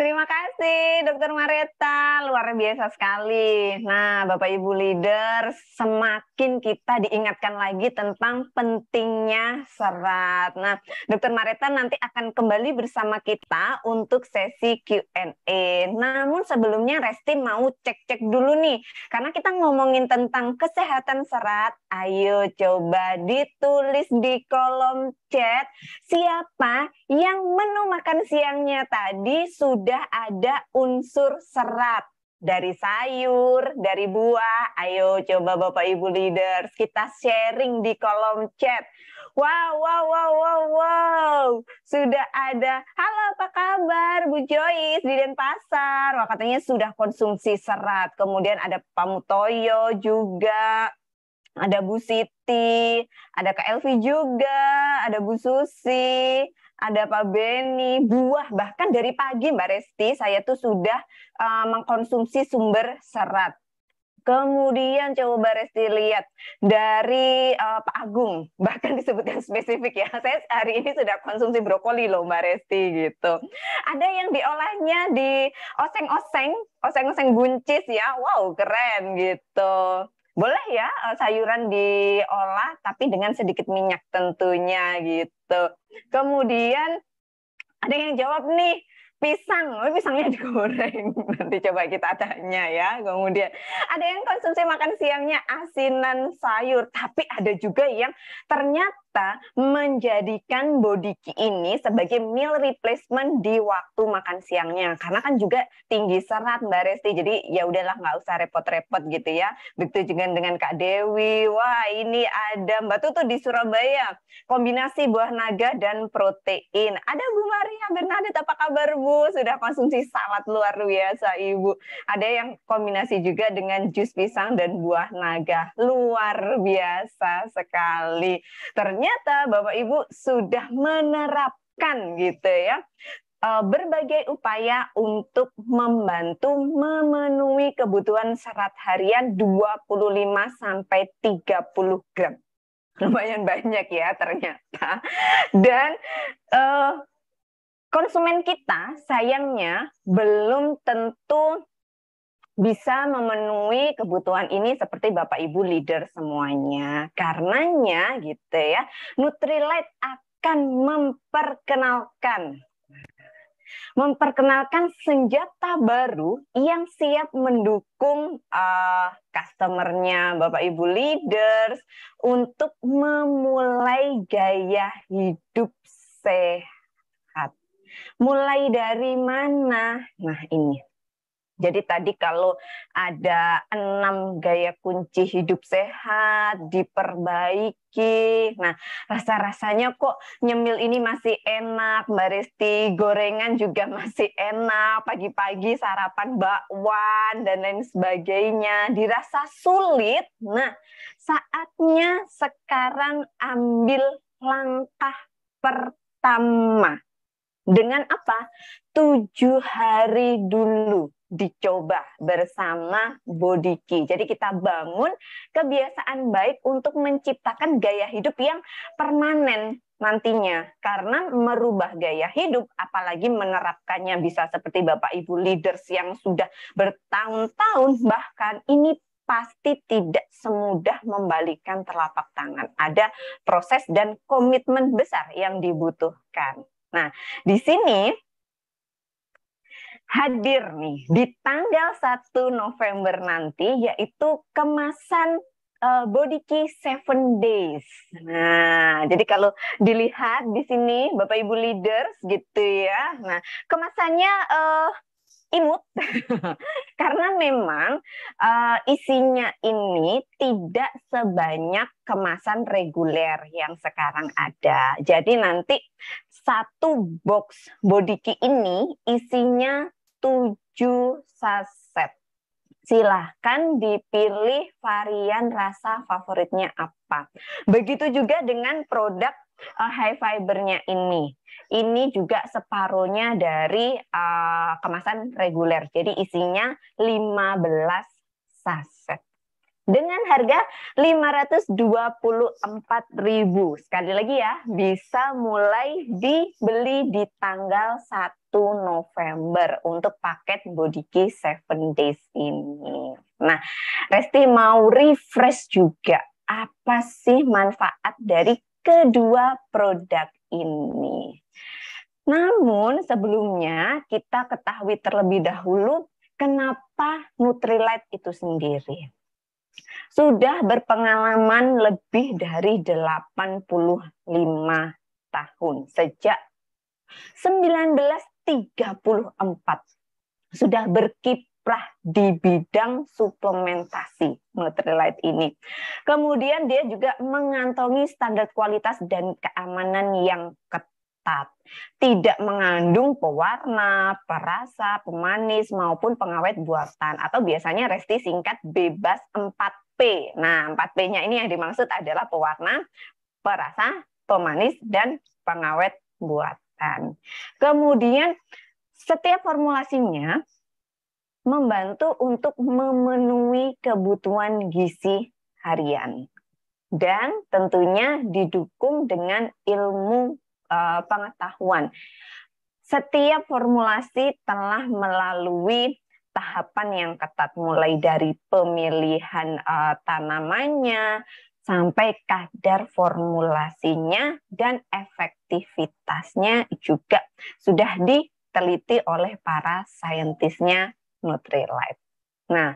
[SPEAKER 1] Terima kasih Dokter Mareta, luar biasa sekali. Nah, Bapak Ibu leader, semakin kita diingatkan lagi tentang pentingnya serat. Nah, Dokter Mareta nanti akan kembali bersama kita untuk sesi Q&A. Namun sebelumnya Resti mau cek-cek dulu nih, karena kita ngomongin tentang kesehatan serat. Ayo coba ditulis di kolom chat siapa yang menu makan siangnya tadi sudah ada unsur serat dari sayur, dari buah. Ayo coba Bapak Ibu leaders, kita sharing di kolom chat. Wow, wow, wow, wow, wow. Sudah ada, halo apa kabar Bu Joyce di Denpasar. Wah katanya sudah konsumsi serat. Kemudian ada Pamutoyo juga, ada Bu Siti ada Kak Elvi juga, ada Bu Susi, ada Pak Beni, buah bahkan dari pagi Mbak Resti saya tuh sudah uh, mengkonsumsi sumber serat. Kemudian coba Resti lihat dari uh, Pak Agung, <laughs> bahkan disebutkan spesifik ya. Saya hari ini sudah konsumsi brokoli loh Mbak Resti gitu. Ada yang diolahnya di oseng-oseng, oseng-oseng buncis ya. Wow, keren gitu boleh ya eh, sayuran diolah tapi dengan sedikit minyak tentunya gitu. Kemudian ada yang jawab nih pisang, oh, pisangnya <laughs> digoreng. Nanti coba kita tanya ya. Kemudian ada yang konsumsi makan siangnya asinan sayur, tapi ada juga yang ternyata kita menjadikan body key ini sebagai meal replacement di waktu makan siangnya karena kan juga tinggi serat mbak Resti jadi ya udahlah nggak usah repot-repot gitu ya begitu juga dengan Kak Dewi wah ini ada mbak Tutu di Surabaya kombinasi buah naga dan protein ada Bu Maria Bernadette apa kabar Bu sudah konsumsi salad luar biasa Ibu ada yang kombinasi juga dengan jus pisang dan buah naga luar biasa sekali ternyata Bapak Ibu sudah menerapkan gitu ya eh, berbagai upaya untuk membantu memenuhi kebutuhan serat harian 25 sampai 30 gram. <laughs> Lumayan banyak ya ternyata. Dan uh, konsumen kita sayangnya belum tentu bisa memenuhi kebutuhan ini seperti Bapak Ibu leader semuanya. Karenanya gitu ya, Nutrilite akan memperkenalkan memperkenalkan senjata baru yang siap mendukung uh, customernya Bapak Ibu leaders untuk memulai gaya hidup sehat. Mulai dari mana? Nah, ini jadi tadi kalau ada enam gaya kunci hidup sehat diperbaiki, nah rasa-rasanya kok nyemil ini masih enak, Mbak gorengan juga masih enak, pagi-pagi sarapan bakwan dan lain sebagainya, dirasa sulit. Nah saatnya sekarang ambil langkah pertama dengan apa? Tujuh hari dulu dicoba bersama Bodiki. Jadi kita bangun kebiasaan baik untuk menciptakan gaya hidup yang permanen nantinya karena merubah gaya hidup apalagi menerapkannya bisa seperti Bapak Ibu leaders yang sudah bertahun-tahun bahkan ini pasti tidak semudah membalikan telapak tangan. Ada proses dan komitmen besar yang dibutuhkan. Nah, di sini hadir nih di tanggal 1 November nanti yaitu kemasan uh, Body Key 7 Days. Nah, jadi kalau dilihat di sini Bapak Ibu leaders gitu ya. Nah, kemasannya uh, imut <laughs> karena memang uh, isinya ini tidak sebanyak kemasan reguler yang sekarang ada. Jadi nanti satu box body bodiki ini isinya tujuh saset. Silahkan dipilih varian rasa favoritnya apa. Begitu juga dengan produk uh, high fibernya ini. Ini juga separuhnya dari uh, kemasan reguler. Jadi isinya 15 saset. Dengan harga 524.000. Sekali lagi ya, bisa mulai dibeli di tanggal 1 1 November untuk paket body key 7 Days ini. Nah, Resti mau refresh juga apa sih manfaat dari kedua produk ini. Namun sebelumnya kita ketahui terlebih dahulu kenapa Nutrilite itu sendiri sudah berpengalaman lebih dari 85 tahun sejak 19 34 sudah berkiprah di bidang suplementasi Nutrilite ini. Kemudian dia juga mengantongi standar kualitas dan keamanan yang ketat. Tidak mengandung pewarna, perasa, pemanis maupun pengawet buatan atau biasanya resti singkat bebas 4P. Nah, 4P-nya ini yang dimaksud adalah pewarna, perasa, pemanis dan pengawet buatan kesehatan. Kemudian setiap formulasinya membantu untuk memenuhi kebutuhan gizi harian dan tentunya didukung dengan ilmu uh, pengetahuan. Setiap formulasi telah melalui tahapan yang ketat mulai dari pemilihan uh, tanamannya, sampai kadar formulasinya dan efektivitasnya juga sudah diteliti oleh para saintisnya Nutrilite. Nah,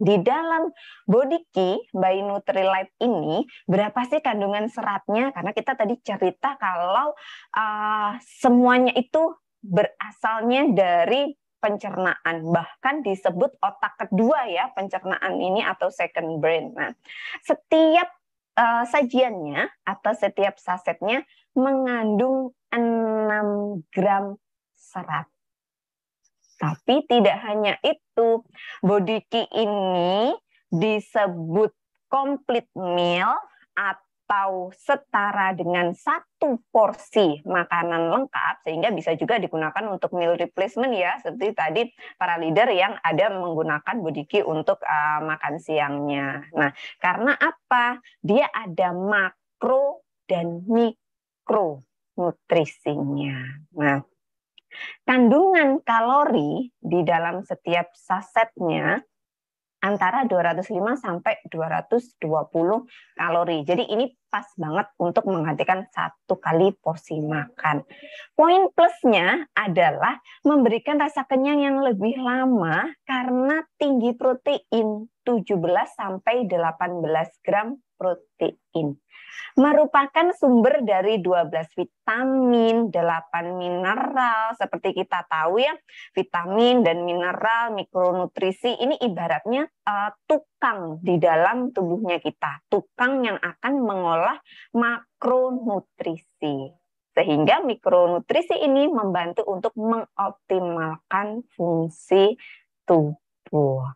[SPEAKER 1] di dalam body key by Nutrilite ini berapa sih kandungan seratnya? Karena kita tadi cerita kalau uh, semuanya itu berasalnya dari pencernaan bahkan disebut otak kedua ya pencernaan ini atau second brain. Nah, setiap uh, sajiannya atau setiap sasetnya mengandung 6 gram serat. Tapi tidak hanya itu, bodiki ini disebut complete meal atau atau setara dengan satu porsi makanan lengkap sehingga bisa juga digunakan untuk meal replacement ya seperti tadi para leader yang ada menggunakan bodiki untuk uh, makan siangnya. Nah, karena apa? Dia ada makro dan mikro nutrisinya. Nah, kandungan kalori di dalam setiap sasetnya antara 205 sampai 220 kalori. Jadi ini pas banget untuk menggantikan satu kali porsi makan. Poin plusnya adalah memberikan rasa kenyang yang lebih lama karena tinggi protein 17 sampai 18 gram protein merupakan sumber dari 12 vitamin, 8 mineral. Seperti kita tahu ya, vitamin dan mineral, mikronutrisi ini ibaratnya uh, tukang di dalam tubuhnya kita. Tukang yang akan mengolah makronutrisi. Sehingga mikronutrisi ini membantu untuk mengoptimalkan fungsi tubuh.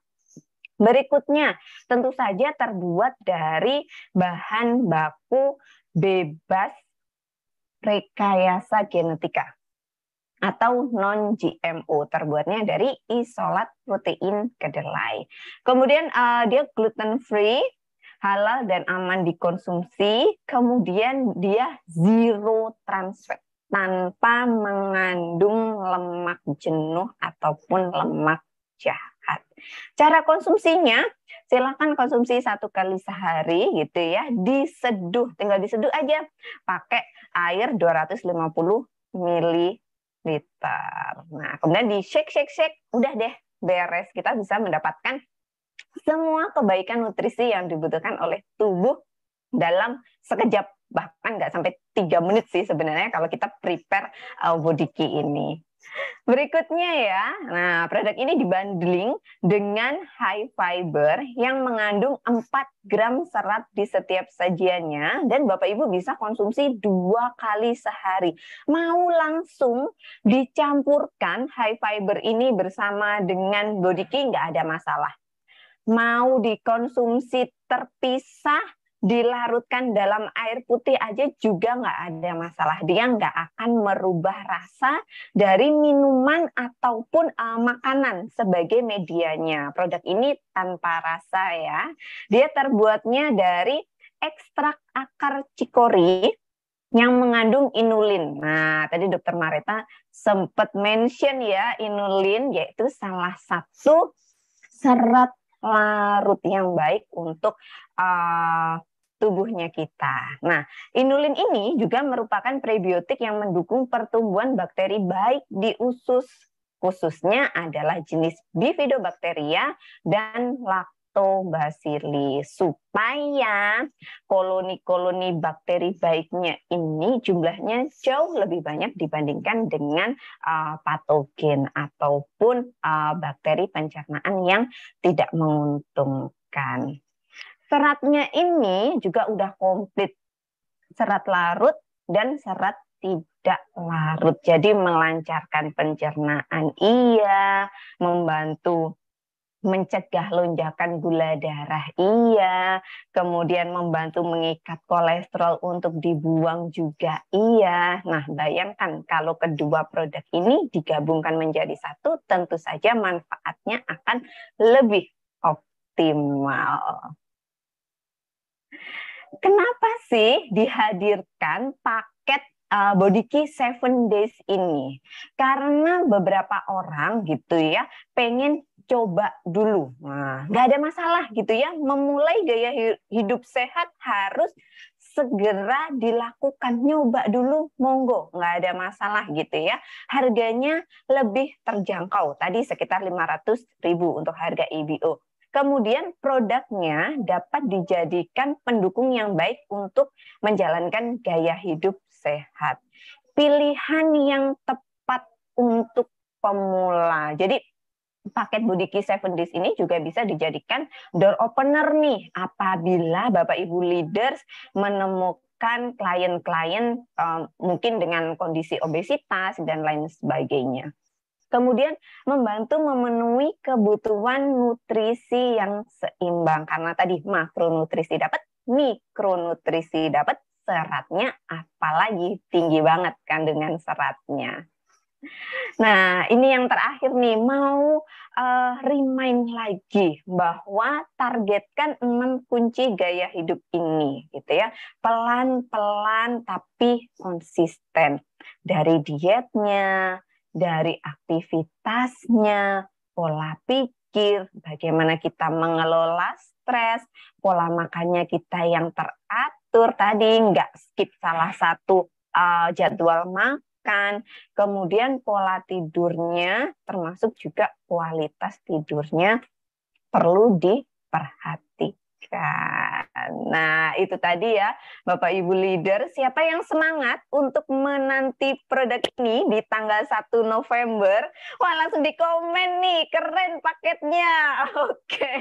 [SPEAKER 1] Berikutnya, tentu saja terbuat dari bahan baku bebas rekayasa genetika atau non-GMO terbuatnya dari isolat protein kedelai. Kemudian uh, dia gluten free, halal dan aman dikonsumsi. Kemudian dia zero trans fat tanpa mengandung lemak jenuh ataupun lemak jahat. Cara konsumsinya, silakan konsumsi satu kali sehari gitu ya, diseduh, tinggal diseduh aja pakai air 250 ml. Nah, kemudian di shake shake shake, udah deh beres. Kita bisa mendapatkan semua kebaikan nutrisi yang dibutuhkan oleh tubuh dalam sekejap bahkan nggak sampai tiga menit sih sebenarnya kalau kita prepare uh, body bodiki ini. Berikutnya ya, nah produk ini dibanding dengan high fiber yang mengandung 4 gram serat di setiap sajiannya dan Bapak Ibu bisa konsumsi dua kali sehari. Mau langsung dicampurkan high fiber ini bersama dengan body king nggak ada masalah. Mau dikonsumsi terpisah dilarutkan dalam air putih aja juga nggak ada masalah. Dia nggak akan merubah rasa dari minuman ataupun uh, makanan sebagai medianya. Produk ini tanpa rasa ya. Dia terbuatnya dari ekstrak akar cikori yang mengandung inulin. Nah, tadi dokter Mareta sempat mention ya inulin yaitu salah satu serat larut yang baik untuk uh, tubuhnya kita. Nah, inulin ini juga merupakan prebiotik yang mendukung pertumbuhan bakteri baik di usus, khususnya adalah jenis bifidobakteria dan lactobacilli supaya koloni-koloni bakteri baiknya ini jumlahnya jauh lebih banyak dibandingkan dengan uh, patogen ataupun uh, bakteri pencernaan yang tidak menguntungkan. Seratnya ini juga udah komplit. Serat larut dan serat tidak larut. Jadi melancarkan pencernaan iya, membantu mencegah lonjakan gula darah iya, kemudian membantu mengikat kolesterol untuk dibuang juga iya. Nah, bayangkan kalau kedua produk ini digabungkan menjadi satu, tentu saja manfaatnya akan lebih optimal. Kenapa sih dihadirkan paket uh, body key seven days ini? Karena beberapa orang gitu ya pengen coba dulu. Nah, nggak ada masalah gitu ya. Memulai gaya hidup sehat harus segera dilakukan nyoba dulu monggo nggak ada masalah gitu ya harganya lebih terjangkau tadi sekitar 500 ribu untuk harga EBO Kemudian produknya dapat dijadikan pendukung yang baik untuk menjalankan gaya hidup sehat. Pilihan yang tepat untuk pemula. Jadi paket Budiki Seven Days ini juga bisa dijadikan door opener nih apabila Bapak Ibu leaders menemukan klien-klien um, mungkin dengan kondisi obesitas dan lain sebagainya kemudian membantu memenuhi kebutuhan nutrisi yang seimbang karena tadi makronutrisi dapat, mikronutrisi dapat, seratnya apalagi tinggi banget kan dengan seratnya. Nah, ini yang terakhir nih mau uh, remind lagi bahwa targetkan enam kunci gaya hidup ini gitu ya. Pelan-pelan tapi konsisten dari dietnya, dari aktivitasnya, pola pikir, bagaimana kita mengelola stres, pola makannya kita yang teratur tadi, nggak skip salah satu uh, jadwal makan, kemudian pola tidurnya, termasuk juga kualitas tidurnya perlu diperhatikan. Kan. Nah, itu tadi ya, Bapak Ibu leader, siapa yang semangat untuk menanti produk ini di tanggal 1 November? Wah, langsung di komen nih, keren paketnya. <laughs> Oke.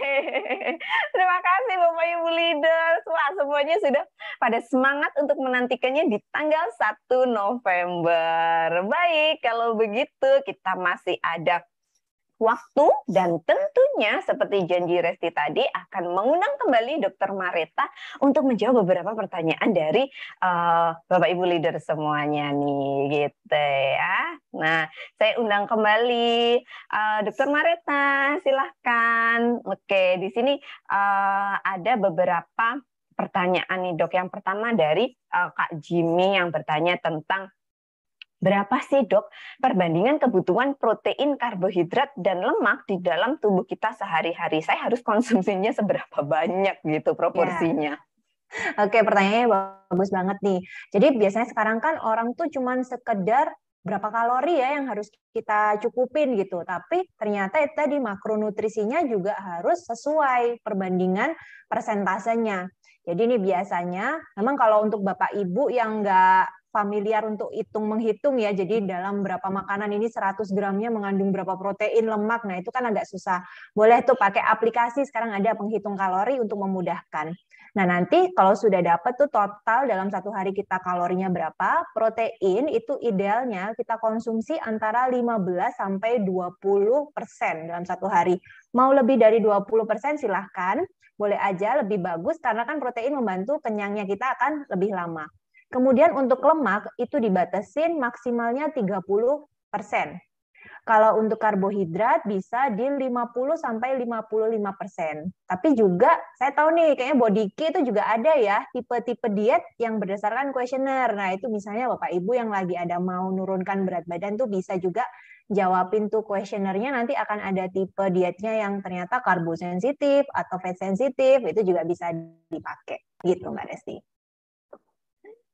[SPEAKER 1] Terima kasih Bapak Ibu leader. Wah, semuanya sudah pada semangat untuk menantikannya di tanggal 1 November. Baik, kalau begitu kita masih ada waktu dan tentunya seperti janji Resti tadi akan mengundang kembali Dr. Marita untuk menjawab beberapa pertanyaan dari uh, Bapak Ibu leader semuanya nih gitu ya. Nah, saya undang kembali uh, eh, Dr. Marita, silahkan. Oke, di sini uh, ada beberapa pertanyaan nih dok. Yang pertama dari uh, Kak Jimmy yang bertanya tentang Berapa sih dok perbandingan kebutuhan protein, karbohidrat, dan lemak di dalam tubuh kita
[SPEAKER 2] sehari-hari? Saya harus konsumsinya seberapa banyak
[SPEAKER 1] gitu proporsinya?
[SPEAKER 2] Yeah. Oke, pertanyaannya bagus banget nih. Jadi biasanya sekarang kan orang tuh cuman sekedar berapa kalori ya yang harus kita cukupin gitu. Tapi ternyata itu tadi makronutrisinya juga harus sesuai perbandingan persentasenya. Jadi ini biasanya, memang kalau untuk bapak ibu yang nggak familiar untuk hitung menghitung ya. Jadi hmm. dalam berapa makanan ini 100 gramnya mengandung berapa protein, lemak. Nah, itu kan agak susah. Boleh tuh pakai aplikasi sekarang ada penghitung kalori untuk memudahkan. Nah, nanti kalau sudah dapat tuh total dalam satu hari kita kalorinya berapa, protein itu idealnya kita konsumsi antara 15 sampai 20 persen dalam satu hari. Mau lebih dari 20 persen silahkan, boleh aja lebih bagus karena kan protein membantu kenyangnya kita akan lebih lama. Kemudian untuk lemak itu dibatasin maksimalnya 30%. Kalau untuk karbohidrat bisa di 50 sampai 55%. Tapi juga saya tahu nih kayaknya body kit itu juga ada ya tipe-tipe diet yang berdasarkan kuesioner. Nah, itu misalnya Bapak Ibu yang lagi ada mau nurunkan berat badan tuh bisa juga jawabin tuh kuesionernya nanti akan ada tipe dietnya yang ternyata karbo sensitif atau fat sensitif itu juga bisa dipakai gitu Mbak Resti.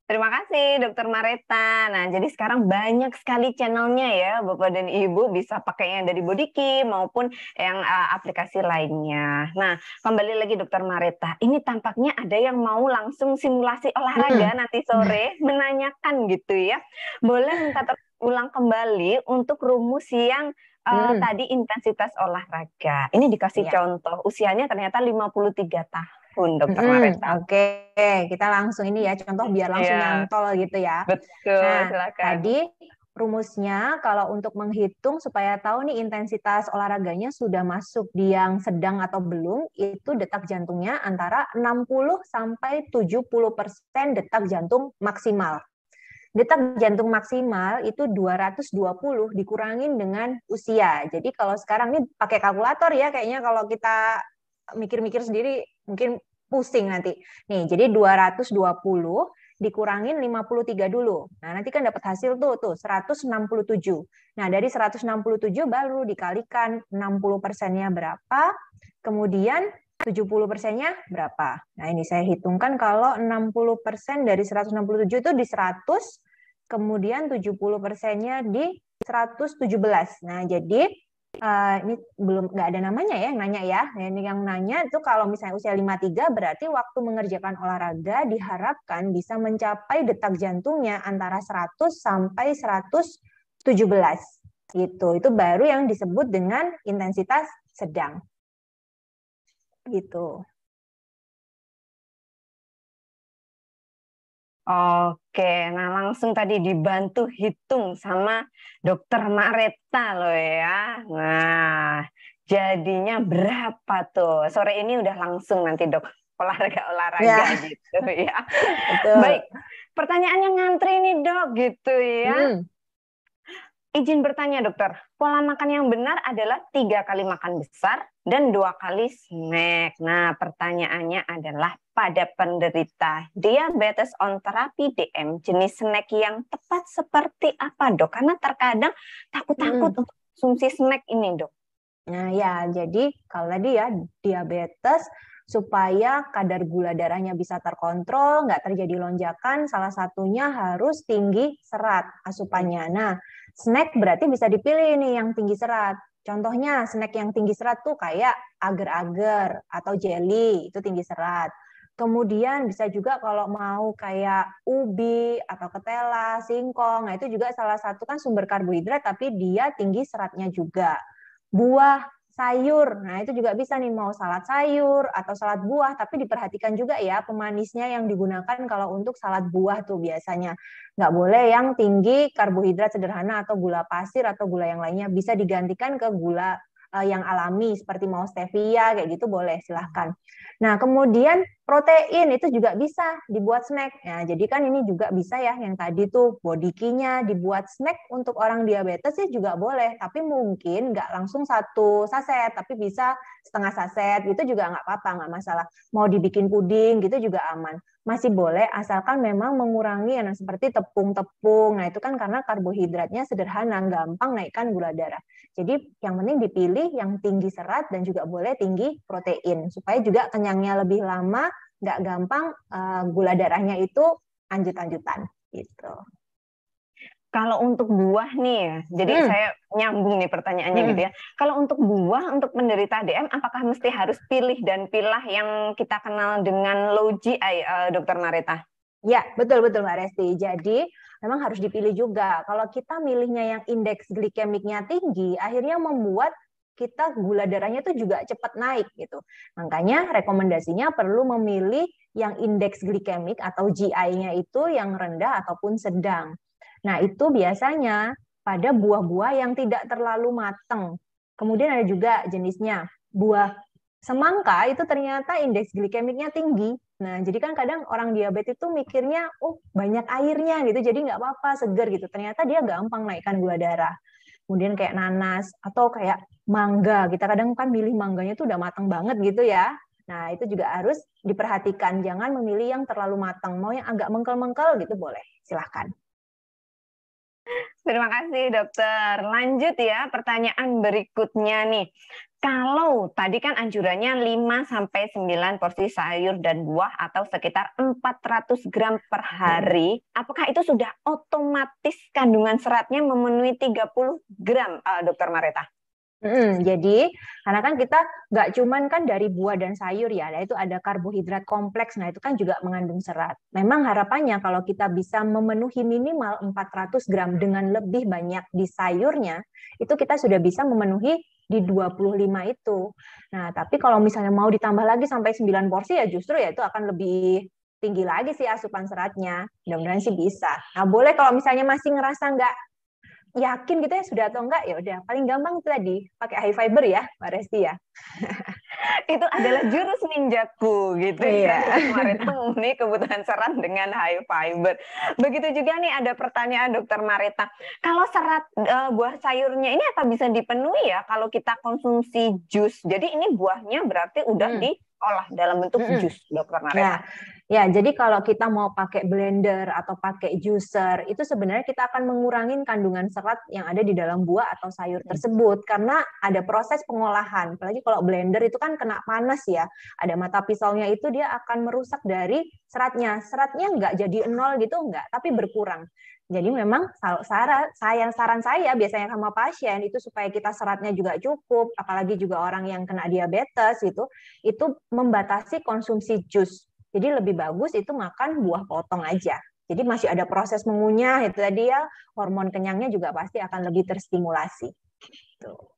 [SPEAKER 1] Terima kasih Dokter Mareta. Nah, jadi sekarang banyak sekali channelnya ya Bapak dan Ibu bisa pakai yang dari Bodiki maupun yang uh, aplikasi lainnya. Nah, kembali lagi Dokter Mareta. Ini tampaknya ada yang mau langsung simulasi olahraga nanti sore menanyakan gitu ya. Boleh minta ulang kembali untuk rumus yang uh, hmm. tadi intensitas olahraga. Ini dikasih ya.
[SPEAKER 2] contoh usianya ternyata 53 tahun untuk dokter Mm. Oke, kita langsung ini ya contoh biar iya. langsung yeah. nyantol gitu ya. Betul. Nah, silakan. tadi rumusnya kalau untuk menghitung supaya tahu nih intensitas olahraganya sudah masuk di yang sedang atau belum, itu detak jantungnya antara 60 sampai 70% detak jantung maksimal. Detak jantung maksimal itu 220 dikurangin dengan usia. Jadi kalau sekarang nih pakai kalkulator ya kayaknya kalau kita mikir-mikir sendiri mungkin pusing nanti. Nih, jadi 220 dikurangin 53 dulu. Nah, nanti kan dapat hasil tuh tuh 167. Nah, dari 167 baru dikalikan 60 persennya berapa, kemudian 70 persennya berapa. Nah, ini saya hitungkan kalau 60 persen dari 167 itu di 100, kemudian 70 persennya di 117. Nah, jadi Uh, ini belum nggak ada namanya ya yang nanya ya. Ini yang nanya itu kalau misalnya usia 53 berarti waktu mengerjakan olahraga diharapkan bisa mencapai detak jantungnya antara 100 sampai 117 gitu. Itu baru yang disebut dengan intensitas sedang. Gitu. Oke, nah langsung tadi dibantu hitung sama
[SPEAKER 1] dokter Mareta loh ya. Nah, jadinya berapa tuh? Sore ini udah langsung nanti dok olahraga-olahraga ya. gitu ya. <laughs> Betul. Baik, pertanyaannya ngantri nih dok gitu ya. Hmm. Izin bertanya dokter, pola makan yang benar adalah tiga kali makan besar dan dua kali snack. Nah pertanyaannya adalah pada penderita diabetes on terapi DM jenis snack yang tepat seperti apa dok? Karena
[SPEAKER 2] terkadang takut-takut hmm. untuk konsumsi snack ini dok. Nah ya jadi kalau tadi ya diabetes supaya kadar gula darahnya bisa terkontrol, nggak terjadi lonjakan, salah satunya harus tinggi serat asupannya. Nah, snack berarti bisa dipilih nih yang tinggi serat. Contohnya snack yang tinggi serat tuh kayak agar-agar atau jelly itu tinggi serat. Kemudian bisa juga kalau mau kayak ubi atau ketela, singkong, nah itu juga salah satu kan sumber karbohidrat tapi dia tinggi seratnya juga. Buah, sayur, nah itu juga bisa nih mau salad sayur atau salad buah, tapi diperhatikan juga ya pemanisnya yang digunakan kalau untuk salad buah tuh biasanya. Nggak boleh yang tinggi karbohidrat sederhana atau gula pasir atau gula yang lainnya, bisa digantikan ke gula Eh, yang alami seperti mau stevia kayak gitu boleh silahkan. Nah kemudian protein itu juga bisa dibuat snack. Nah jadi kan ini juga bisa ya yang tadi tuh bodikinya dibuat snack untuk orang diabetes sih juga boleh. Tapi mungkin nggak langsung satu saset, tapi bisa setengah saset itu juga nggak apa-apa nggak masalah. Mau dibikin puding gitu juga aman masih boleh asalkan memang mengurangi yang nah, seperti tepung-tepung. Nah, itu kan karena karbohidratnya sederhana, gampang naikkan gula darah. Jadi yang penting dipilih yang tinggi serat dan juga boleh tinggi protein supaya juga kenyangnya lebih lama, nggak gampang uh, gula darahnya itu anjut-anjutan gitu
[SPEAKER 1] kalau untuk buah nih ya, jadi hmm. saya nyambung nih pertanyaannya gitu hmm. gitu ya. Kalau untuk buah, untuk penderita DM, apakah mesti harus pilih dan pilah yang kita kenal dengan low GI, uh, eh, Dokter
[SPEAKER 2] Mareta? Ya, betul betul Mbak Resti. Jadi memang harus dipilih juga. Kalau kita milihnya yang indeks glikemiknya tinggi, akhirnya membuat kita gula darahnya itu juga cepat naik gitu. Makanya rekomendasinya perlu memilih yang indeks glikemik atau GI-nya itu yang rendah ataupun sedang. Nah, itu biasanya pada buah-buah yang tidak terlalu matang. Kemudian ada juga jenisnya buah semangka itu ternyata indeks glikemiknya tinggi. Nah, jadi kan kadang orang diabetes itu mikirnya, oh banyak airnya gitu, jadi nggak apa-apa, seger gitu. Ternyata dia gampang naikkan gula darah. Kemudian kayak nanas atau kayak mangga. Kita kadang kan milih mangganya itu udah matang banget gitu ya. Nah, itu juga harus diperhatikan. Jangan memilih yang terlalu matang. Mau yang agak mengkel-mengkel gitu boleh. Silahkan. Terima kasih
[SPEAKER 1] dokter. Lanjut ya pertanyaan berikutnya nih. Kalau tadi kan anjurannya 5 sampai 9 porsi sayur dan buah atau sekitar 400 gram per hari, apakah itu sudah otomatis kandungan seratnya memenuhi 30 gram, uh, Dokter Mareta?
[SPEAKER 2] Hmm, jadi karena kan kita nggak cuman kan dari buah dan sayur ya, nah itu ada karbohidrat kompleks, nah itu kan juga mengandung serat. Memang harapannya kalau kita bisa memenuhi minimal 400 gram dengan lebih banyak di sayurnya, itu kita sudah bisa memenuhi di 25 itu. Nah, tapi kalau misalnya mau ditambah lagi sampai 9 porsi ya justru ya itu akan lebih tinggi lagi sih asupan seratnya. Mudah-mudahan sih bisa. Nah, boleh kalau misalnya masih ngerasa nggak yakin gitu ya sudah atau enggak ya udah paling gampang itu tadi pakai high fiber ya Mbak Resti ya <laughs> itu
[SPEAKER 1] adalah jurus ninjaku gitu ya iya. kemarin nih kebutuhan serat dengan high fiber begitu juga nih ada pertanyaan dokter Marita kalau serat uh, buah sayurnya ini apa bisa dipenuhi ya kalau kita konsumsi jus jadi ini
[SPEAKER 2] buahnya berarti udah hmm. diolah dalam bentuk hmm. jus
[SPEAKER 1] dokter ya. Marita ya.
[SPEAKER 2] Ya, jadi kalau kita mau pakai blender atau pakai juicer, itu sebenarnya kita akan mengurangi kandungan serat yang ada di dalam buah atau sayur tersebut karena ada proses pengolahan. Apalagi kalau blender itu kan kena panas ya. Ada mata pisaunya itu dia akan merusak dari seratnya. Seratnya nggak jadi nol gitu nggak, tapi berkurang. Jadi memang saran saran saya biasanya sama pasien itu supaya kita seratnya juga cukup, apalagi juga orang yang kena diabetes itu, itu membatasi konsumsi jus. Jadi lebih bagus itu makan buah potong aja. Jadi masih ada proses mengunyah itu tadi ya, hormon kenyangnya juga pasti akan lebih terstimulasi. Tuh.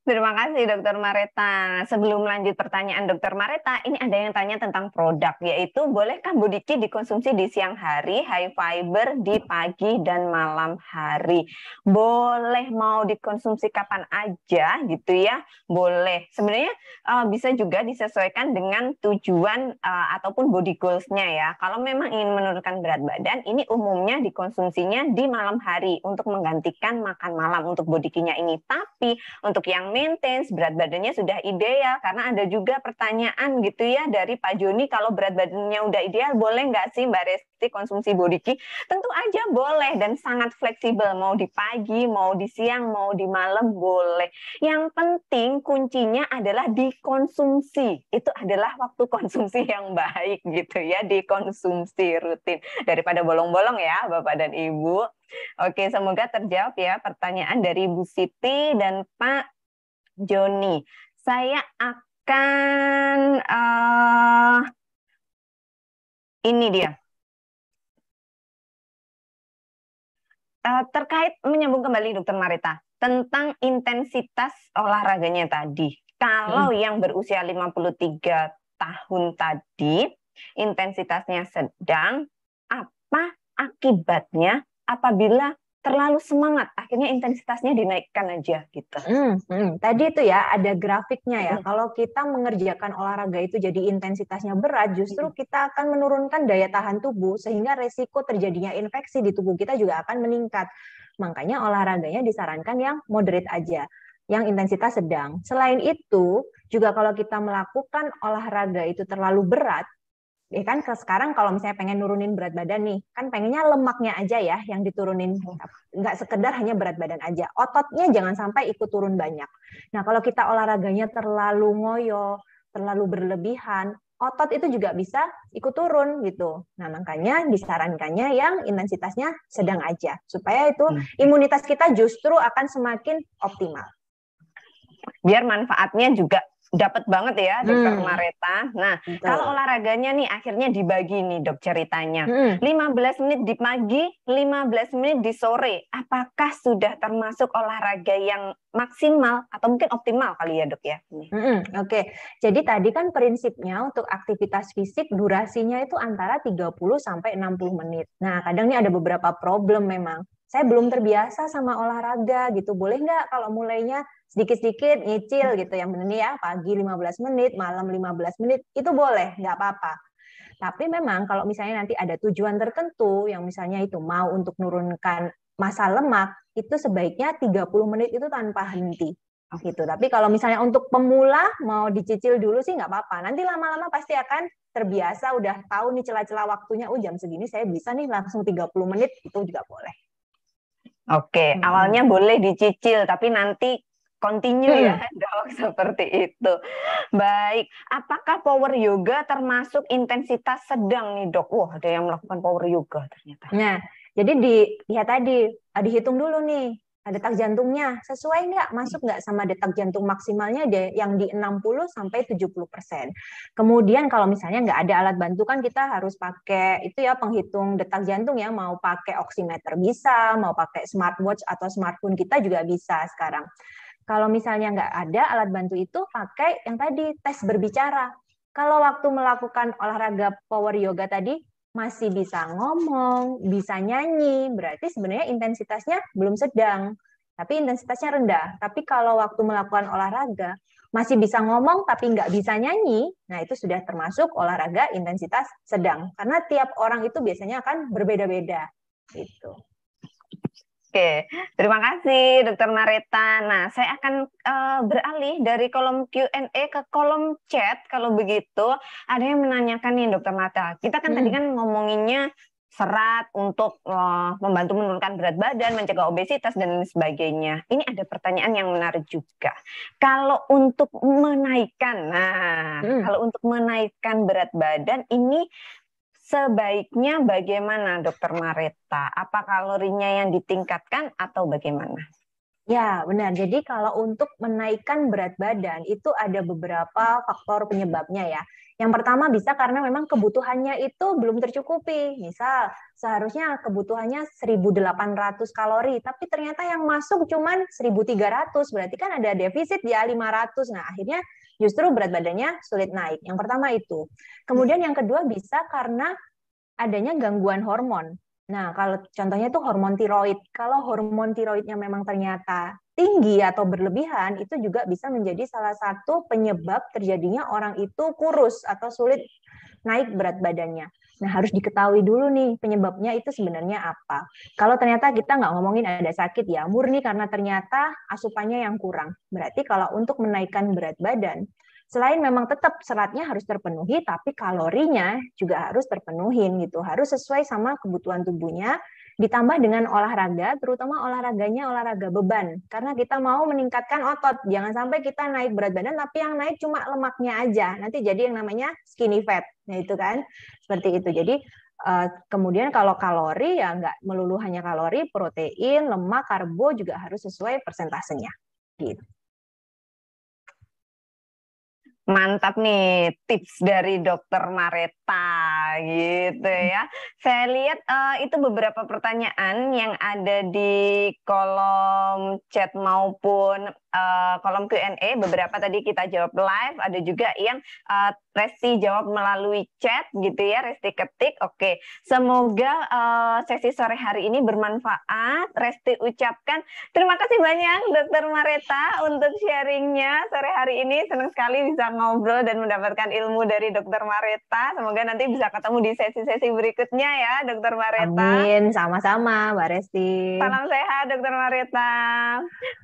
[SPEAKER 1] Terima kasih Dokter Mareta. Sebelum lanjut pertanyaan Dokter Mareta, ini ada yang tanya tentang produk, yaitu bolehkah bodiki dikonsumsi di siang hari, high fiber di pagi dan malam hari? Boleh mau dikonsumsi kapan aja, gitu ya? Boleh. Sebenarnya eh, bisa juga disesuaikan dengan tujuan eh, ataupun body goalsnya ya. Kalau memang ingin menurunkan berat badan, ini umumnya dikonsumsinya di malam hari untuk menggantikan makan malam untuk bodikinya ini. Tapi untuk yang maintain berat badannya sudah ideal karena ada juga pertanyaan gitu ya dari Pak Joni kalau berat badannya udah ideal boleh nggak sih Mbak Resti konsumsi body kit? Tentu aja boleh dan sangat fleksibel mau di pagi, mau di siang, mau di malam boleh. Yang penting kuncinya adalah dikonsumsi. Itu adalah waktu konsumsi yang baik gitu ya, dikonsumsi rutin daripada bolong-bolong ya Bapak dan Ibu. Oke, semoga terjawab ya pertanyaan dari Bu Siti dan Pak Joni. Saya
[SPEAKER 2] akan uh, ini dia. Uh, terkait
[SPEAKER 1] menyambung kembali Dokter Marita tentang intensitas olahraganya tadi. Kalau hmm. yang berusia 53 tahun tadi intensitasnya sedang, apa akibatnya apabila terlalu semangat
[SPEAKER 2] akhirnya intensitasnya dinaikkan aja gitu. Hmm, hmm. Tadi itu ya ada grafiknya ya. Hmm. Kalau kita mengerjakan olahraga itu jadi intensitasnya berat, justru hmm. kita akan menurunkan daya tahan tubuh sehingga resiko terjadinya infeksi di tubuh kita juga akan meningkat. Makanya olahraganya disarankan yang moderate aja, yang intensitas sedang. Selain itu, juga kalau kita melakukan olahraga itu terlalu berat, ya kan sekarang kalau misalnya pengen nurunin berat badan nih, kan pengennya lemaknya aja ya yang diturunin, nggak sekedar hanya berat badan aja. Ototnya jangan sampai ikut turun banyak. Nah kalau kita olahraganya terlalu ngoyo, terlalu berlebihan, otot itu juga bisa ikut turun gitu. Nah makanya disarankannya yang intensitasnya sedang aja, supaya itu hmm. imunitas kita justru akan semakin optimal biar manfaatnya juga
[SPEAKER 1] dapat banget ya dokter hmm. Mareta. Nah, Betul. kalau olahraganya nih akhirnya dibagi nih dok ceritanya. Hmm. 15 menit di pagi, 15 menit di sore. Apakah
[SPEAKER 2] sudah termasuk olahraga yang maksimal atau mungkin optimal kali ya dok ya? Hmm. Oke, okay. jadi tadi kan prinsipnya untuk aktivitas fisik durasinya itu antara 30 sampai 60 menit. Nah, kadang nih ada beberapa problem memang. Saya belum terbiasa sama olahraga gitu. Boleh nggak kalau mulainya sedikit-sedikit nyicil gitu yang benar ya pagi 15 menit, malam 15 menit itu boleh, nggak apa-apa. Tapi memang kalau misalnya nanti ada tujuan tertentu yang misalnya itu mau untuk nurunkan masa lemak, itu sebaiknya 30 menit itu tanpa henti gitu. Tapi kalau misalnya untuk pemula mau dicicil dulu sih nggak apa-apa. Nanti lama-lama pasti akan terbiasa udah tahu nih celah-celah waktunya. Oh jam segini saya bisa nih langsung 30 menit itu juga boleh.
[SPEAKER 1] Oke, hmm. awalnya boleh dicicil tapi nanti continue ya <laughs>
[SPEAKER 2] dok seperti itu.
[SPEAKER 1] Baik, apakah power yoga termasuk intensitas sedang nih dok?
[SPEAKER 2] Wah ada yang melakukan power yoga ternyata. Nah, jadi di ya tadi ah, dihitung dulu nih ada detak jantungnya sesuai nggak masuk nggak sama detak jantung maksimalnya yang di 60 sampai 70 persen. Kemudian kalau misalnya nggak ada alat bantu kan kita harus pakai itu ya penghitung detak jantung ya mau pakai oximeter bisa, mau pakai smartwatch atau smartphone kita juga bisa sekarang. Kalau misalnya nggak ada alat bantu itu, pakai yang tadi tes berbicara. Kalau waktu melakukan olahraga power yoga tadi, masih bisa ngomong, bisa nyanyi, berarti sebenarnya intensitasnya belum sedang, tapi intensitasnya rendah. Tapi kalau waktu melakukan olahraga, masih bisa ngomong tapi nggak bisa nyanyi, nah itu sudah termasuk olahraga intensitas sedang. Karena tiap orang itu biasanya akan berbeda-beda. Gitu. Oke,
[SPEAKER 1] terima kasih Dokter Nareta. Nah, saya akan uh, beralih dari kolom Q&A ke kolom chat kalau begitu. Ada yang menanyakan nih Dokter Nareta. Kita kan hmm. tadi kan ngomonginnya serat untuk uh, membantu menurunkan berat badan, mencegah obesitas dan lain sebagainya. Ini ada pertanyaan yang menarik juga. Kalau untuk menaikkan, nah, hmm. kalau untuk menaikkan berat badan ini sebaiknya bagaimana dokter Mareta? Apa kalorinya yang ditingkatkan atau bagaimana?
[SPEAKER 2] Ya, benar. Jadi kalau untuk menaikkan berat badan itu ada beberapa faktor penyebabnya ya. Yang pertama bisa karena memang kebutuhannya itu belum tercukupi. Misal seharusnya kebutuhannya 1.800 kalori, tapi ternyata yang masuk cuma 1.300. Berarti kan ada defisit ya 500. Nah, akhirnya justru berat badannya sulit naik. Yang pertama itu. Kemudian hmm. yang kedua bisa karena adanya gangguan hormon. Nah, kalau contohnya itu hormon tiroid. Kalau hormon tiroidnya memang ternyata tinggi atau berlebihan, itu juga bisa menjadi salah satu penyebab terjadinya orang itu kurus atau sulit naik berat badannya. Nah, harus diketahui dulu nih penyebabnya itu sebenarnya apa. Kalau ternyata kita nggak ngomongin ada sakit ya, murni karena ternyata asupannya yang kurang. Berarti kalau untuk menaikkan berat badan, Selain memang tetap seratnya harus terpenuhi, tapi kalorinya juga harus terpenuhi gitu. Harus sesuai sama kebutuhan tubuhnya, ditambah dengan olahraga, terutama olahraganya olahraga beban. Karena kita mau meningkatkan otot, jangan sampai kita naik berat badan, tapi yang naik cuma lemaknya aja. Nanti jadi yang namanya skinny fat, nah itu kan. Seperti itu. Jadi eh, kemudian kalau kalori ya nggak melulu hanya kalori, protein, lemak, karbo juga harus sesuai persentasenya. Gitu.
[SPEAKER 1] Mantap nih tips dari Dokter Mareta gitu hmm. ya. Saya lihat uh, itu beberapa pertanyaan yang ada di kolom chat maupun uh, kolom Q&A. Beberapa tadi kita jawab live, ada juga yang uh, Resti jawab melalui chat gitu ya, Resti ketik. Oke, semoga uh, sesi sore hari ini bermanfaat. Resti ucapkan terima kasih banyak Dokter Mareta untuk sharingnya sore hari ini. Senang sekali bisa ngobrol dan mendapatkan ilmu dari Dokter Mareta. Semoga nanti bisa ketemu di sesi-sesi berikutnya ya, Dokter Mareta. Amin,
[SPEAKER 2] sama-sama Mbak Resti. Salam
[SPEAKER 1] sehat, Dokter Mareta.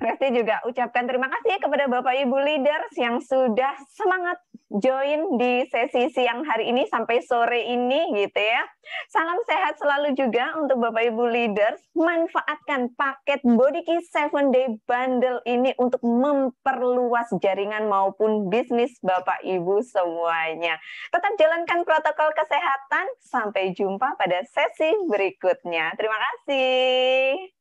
[SPEAKER 1] Resti juga ucapkan mengucapkan terima kasih kepada Bapak Ibu leaders yang sudah semangat join di sesi siang hari ini sampai sore ini gitu ya. Salam sehat selalu juga untuk Bapak Ibu leaders. Manfaatkan paket Body Key 7 Day Bundle ini untuk memperluas jaringan maupun bisnis Bapak Ibu semuanya. Tetap jalankan protokol kesehatan. Sampai jumpa pada sesi berikutnya. Terima kasih.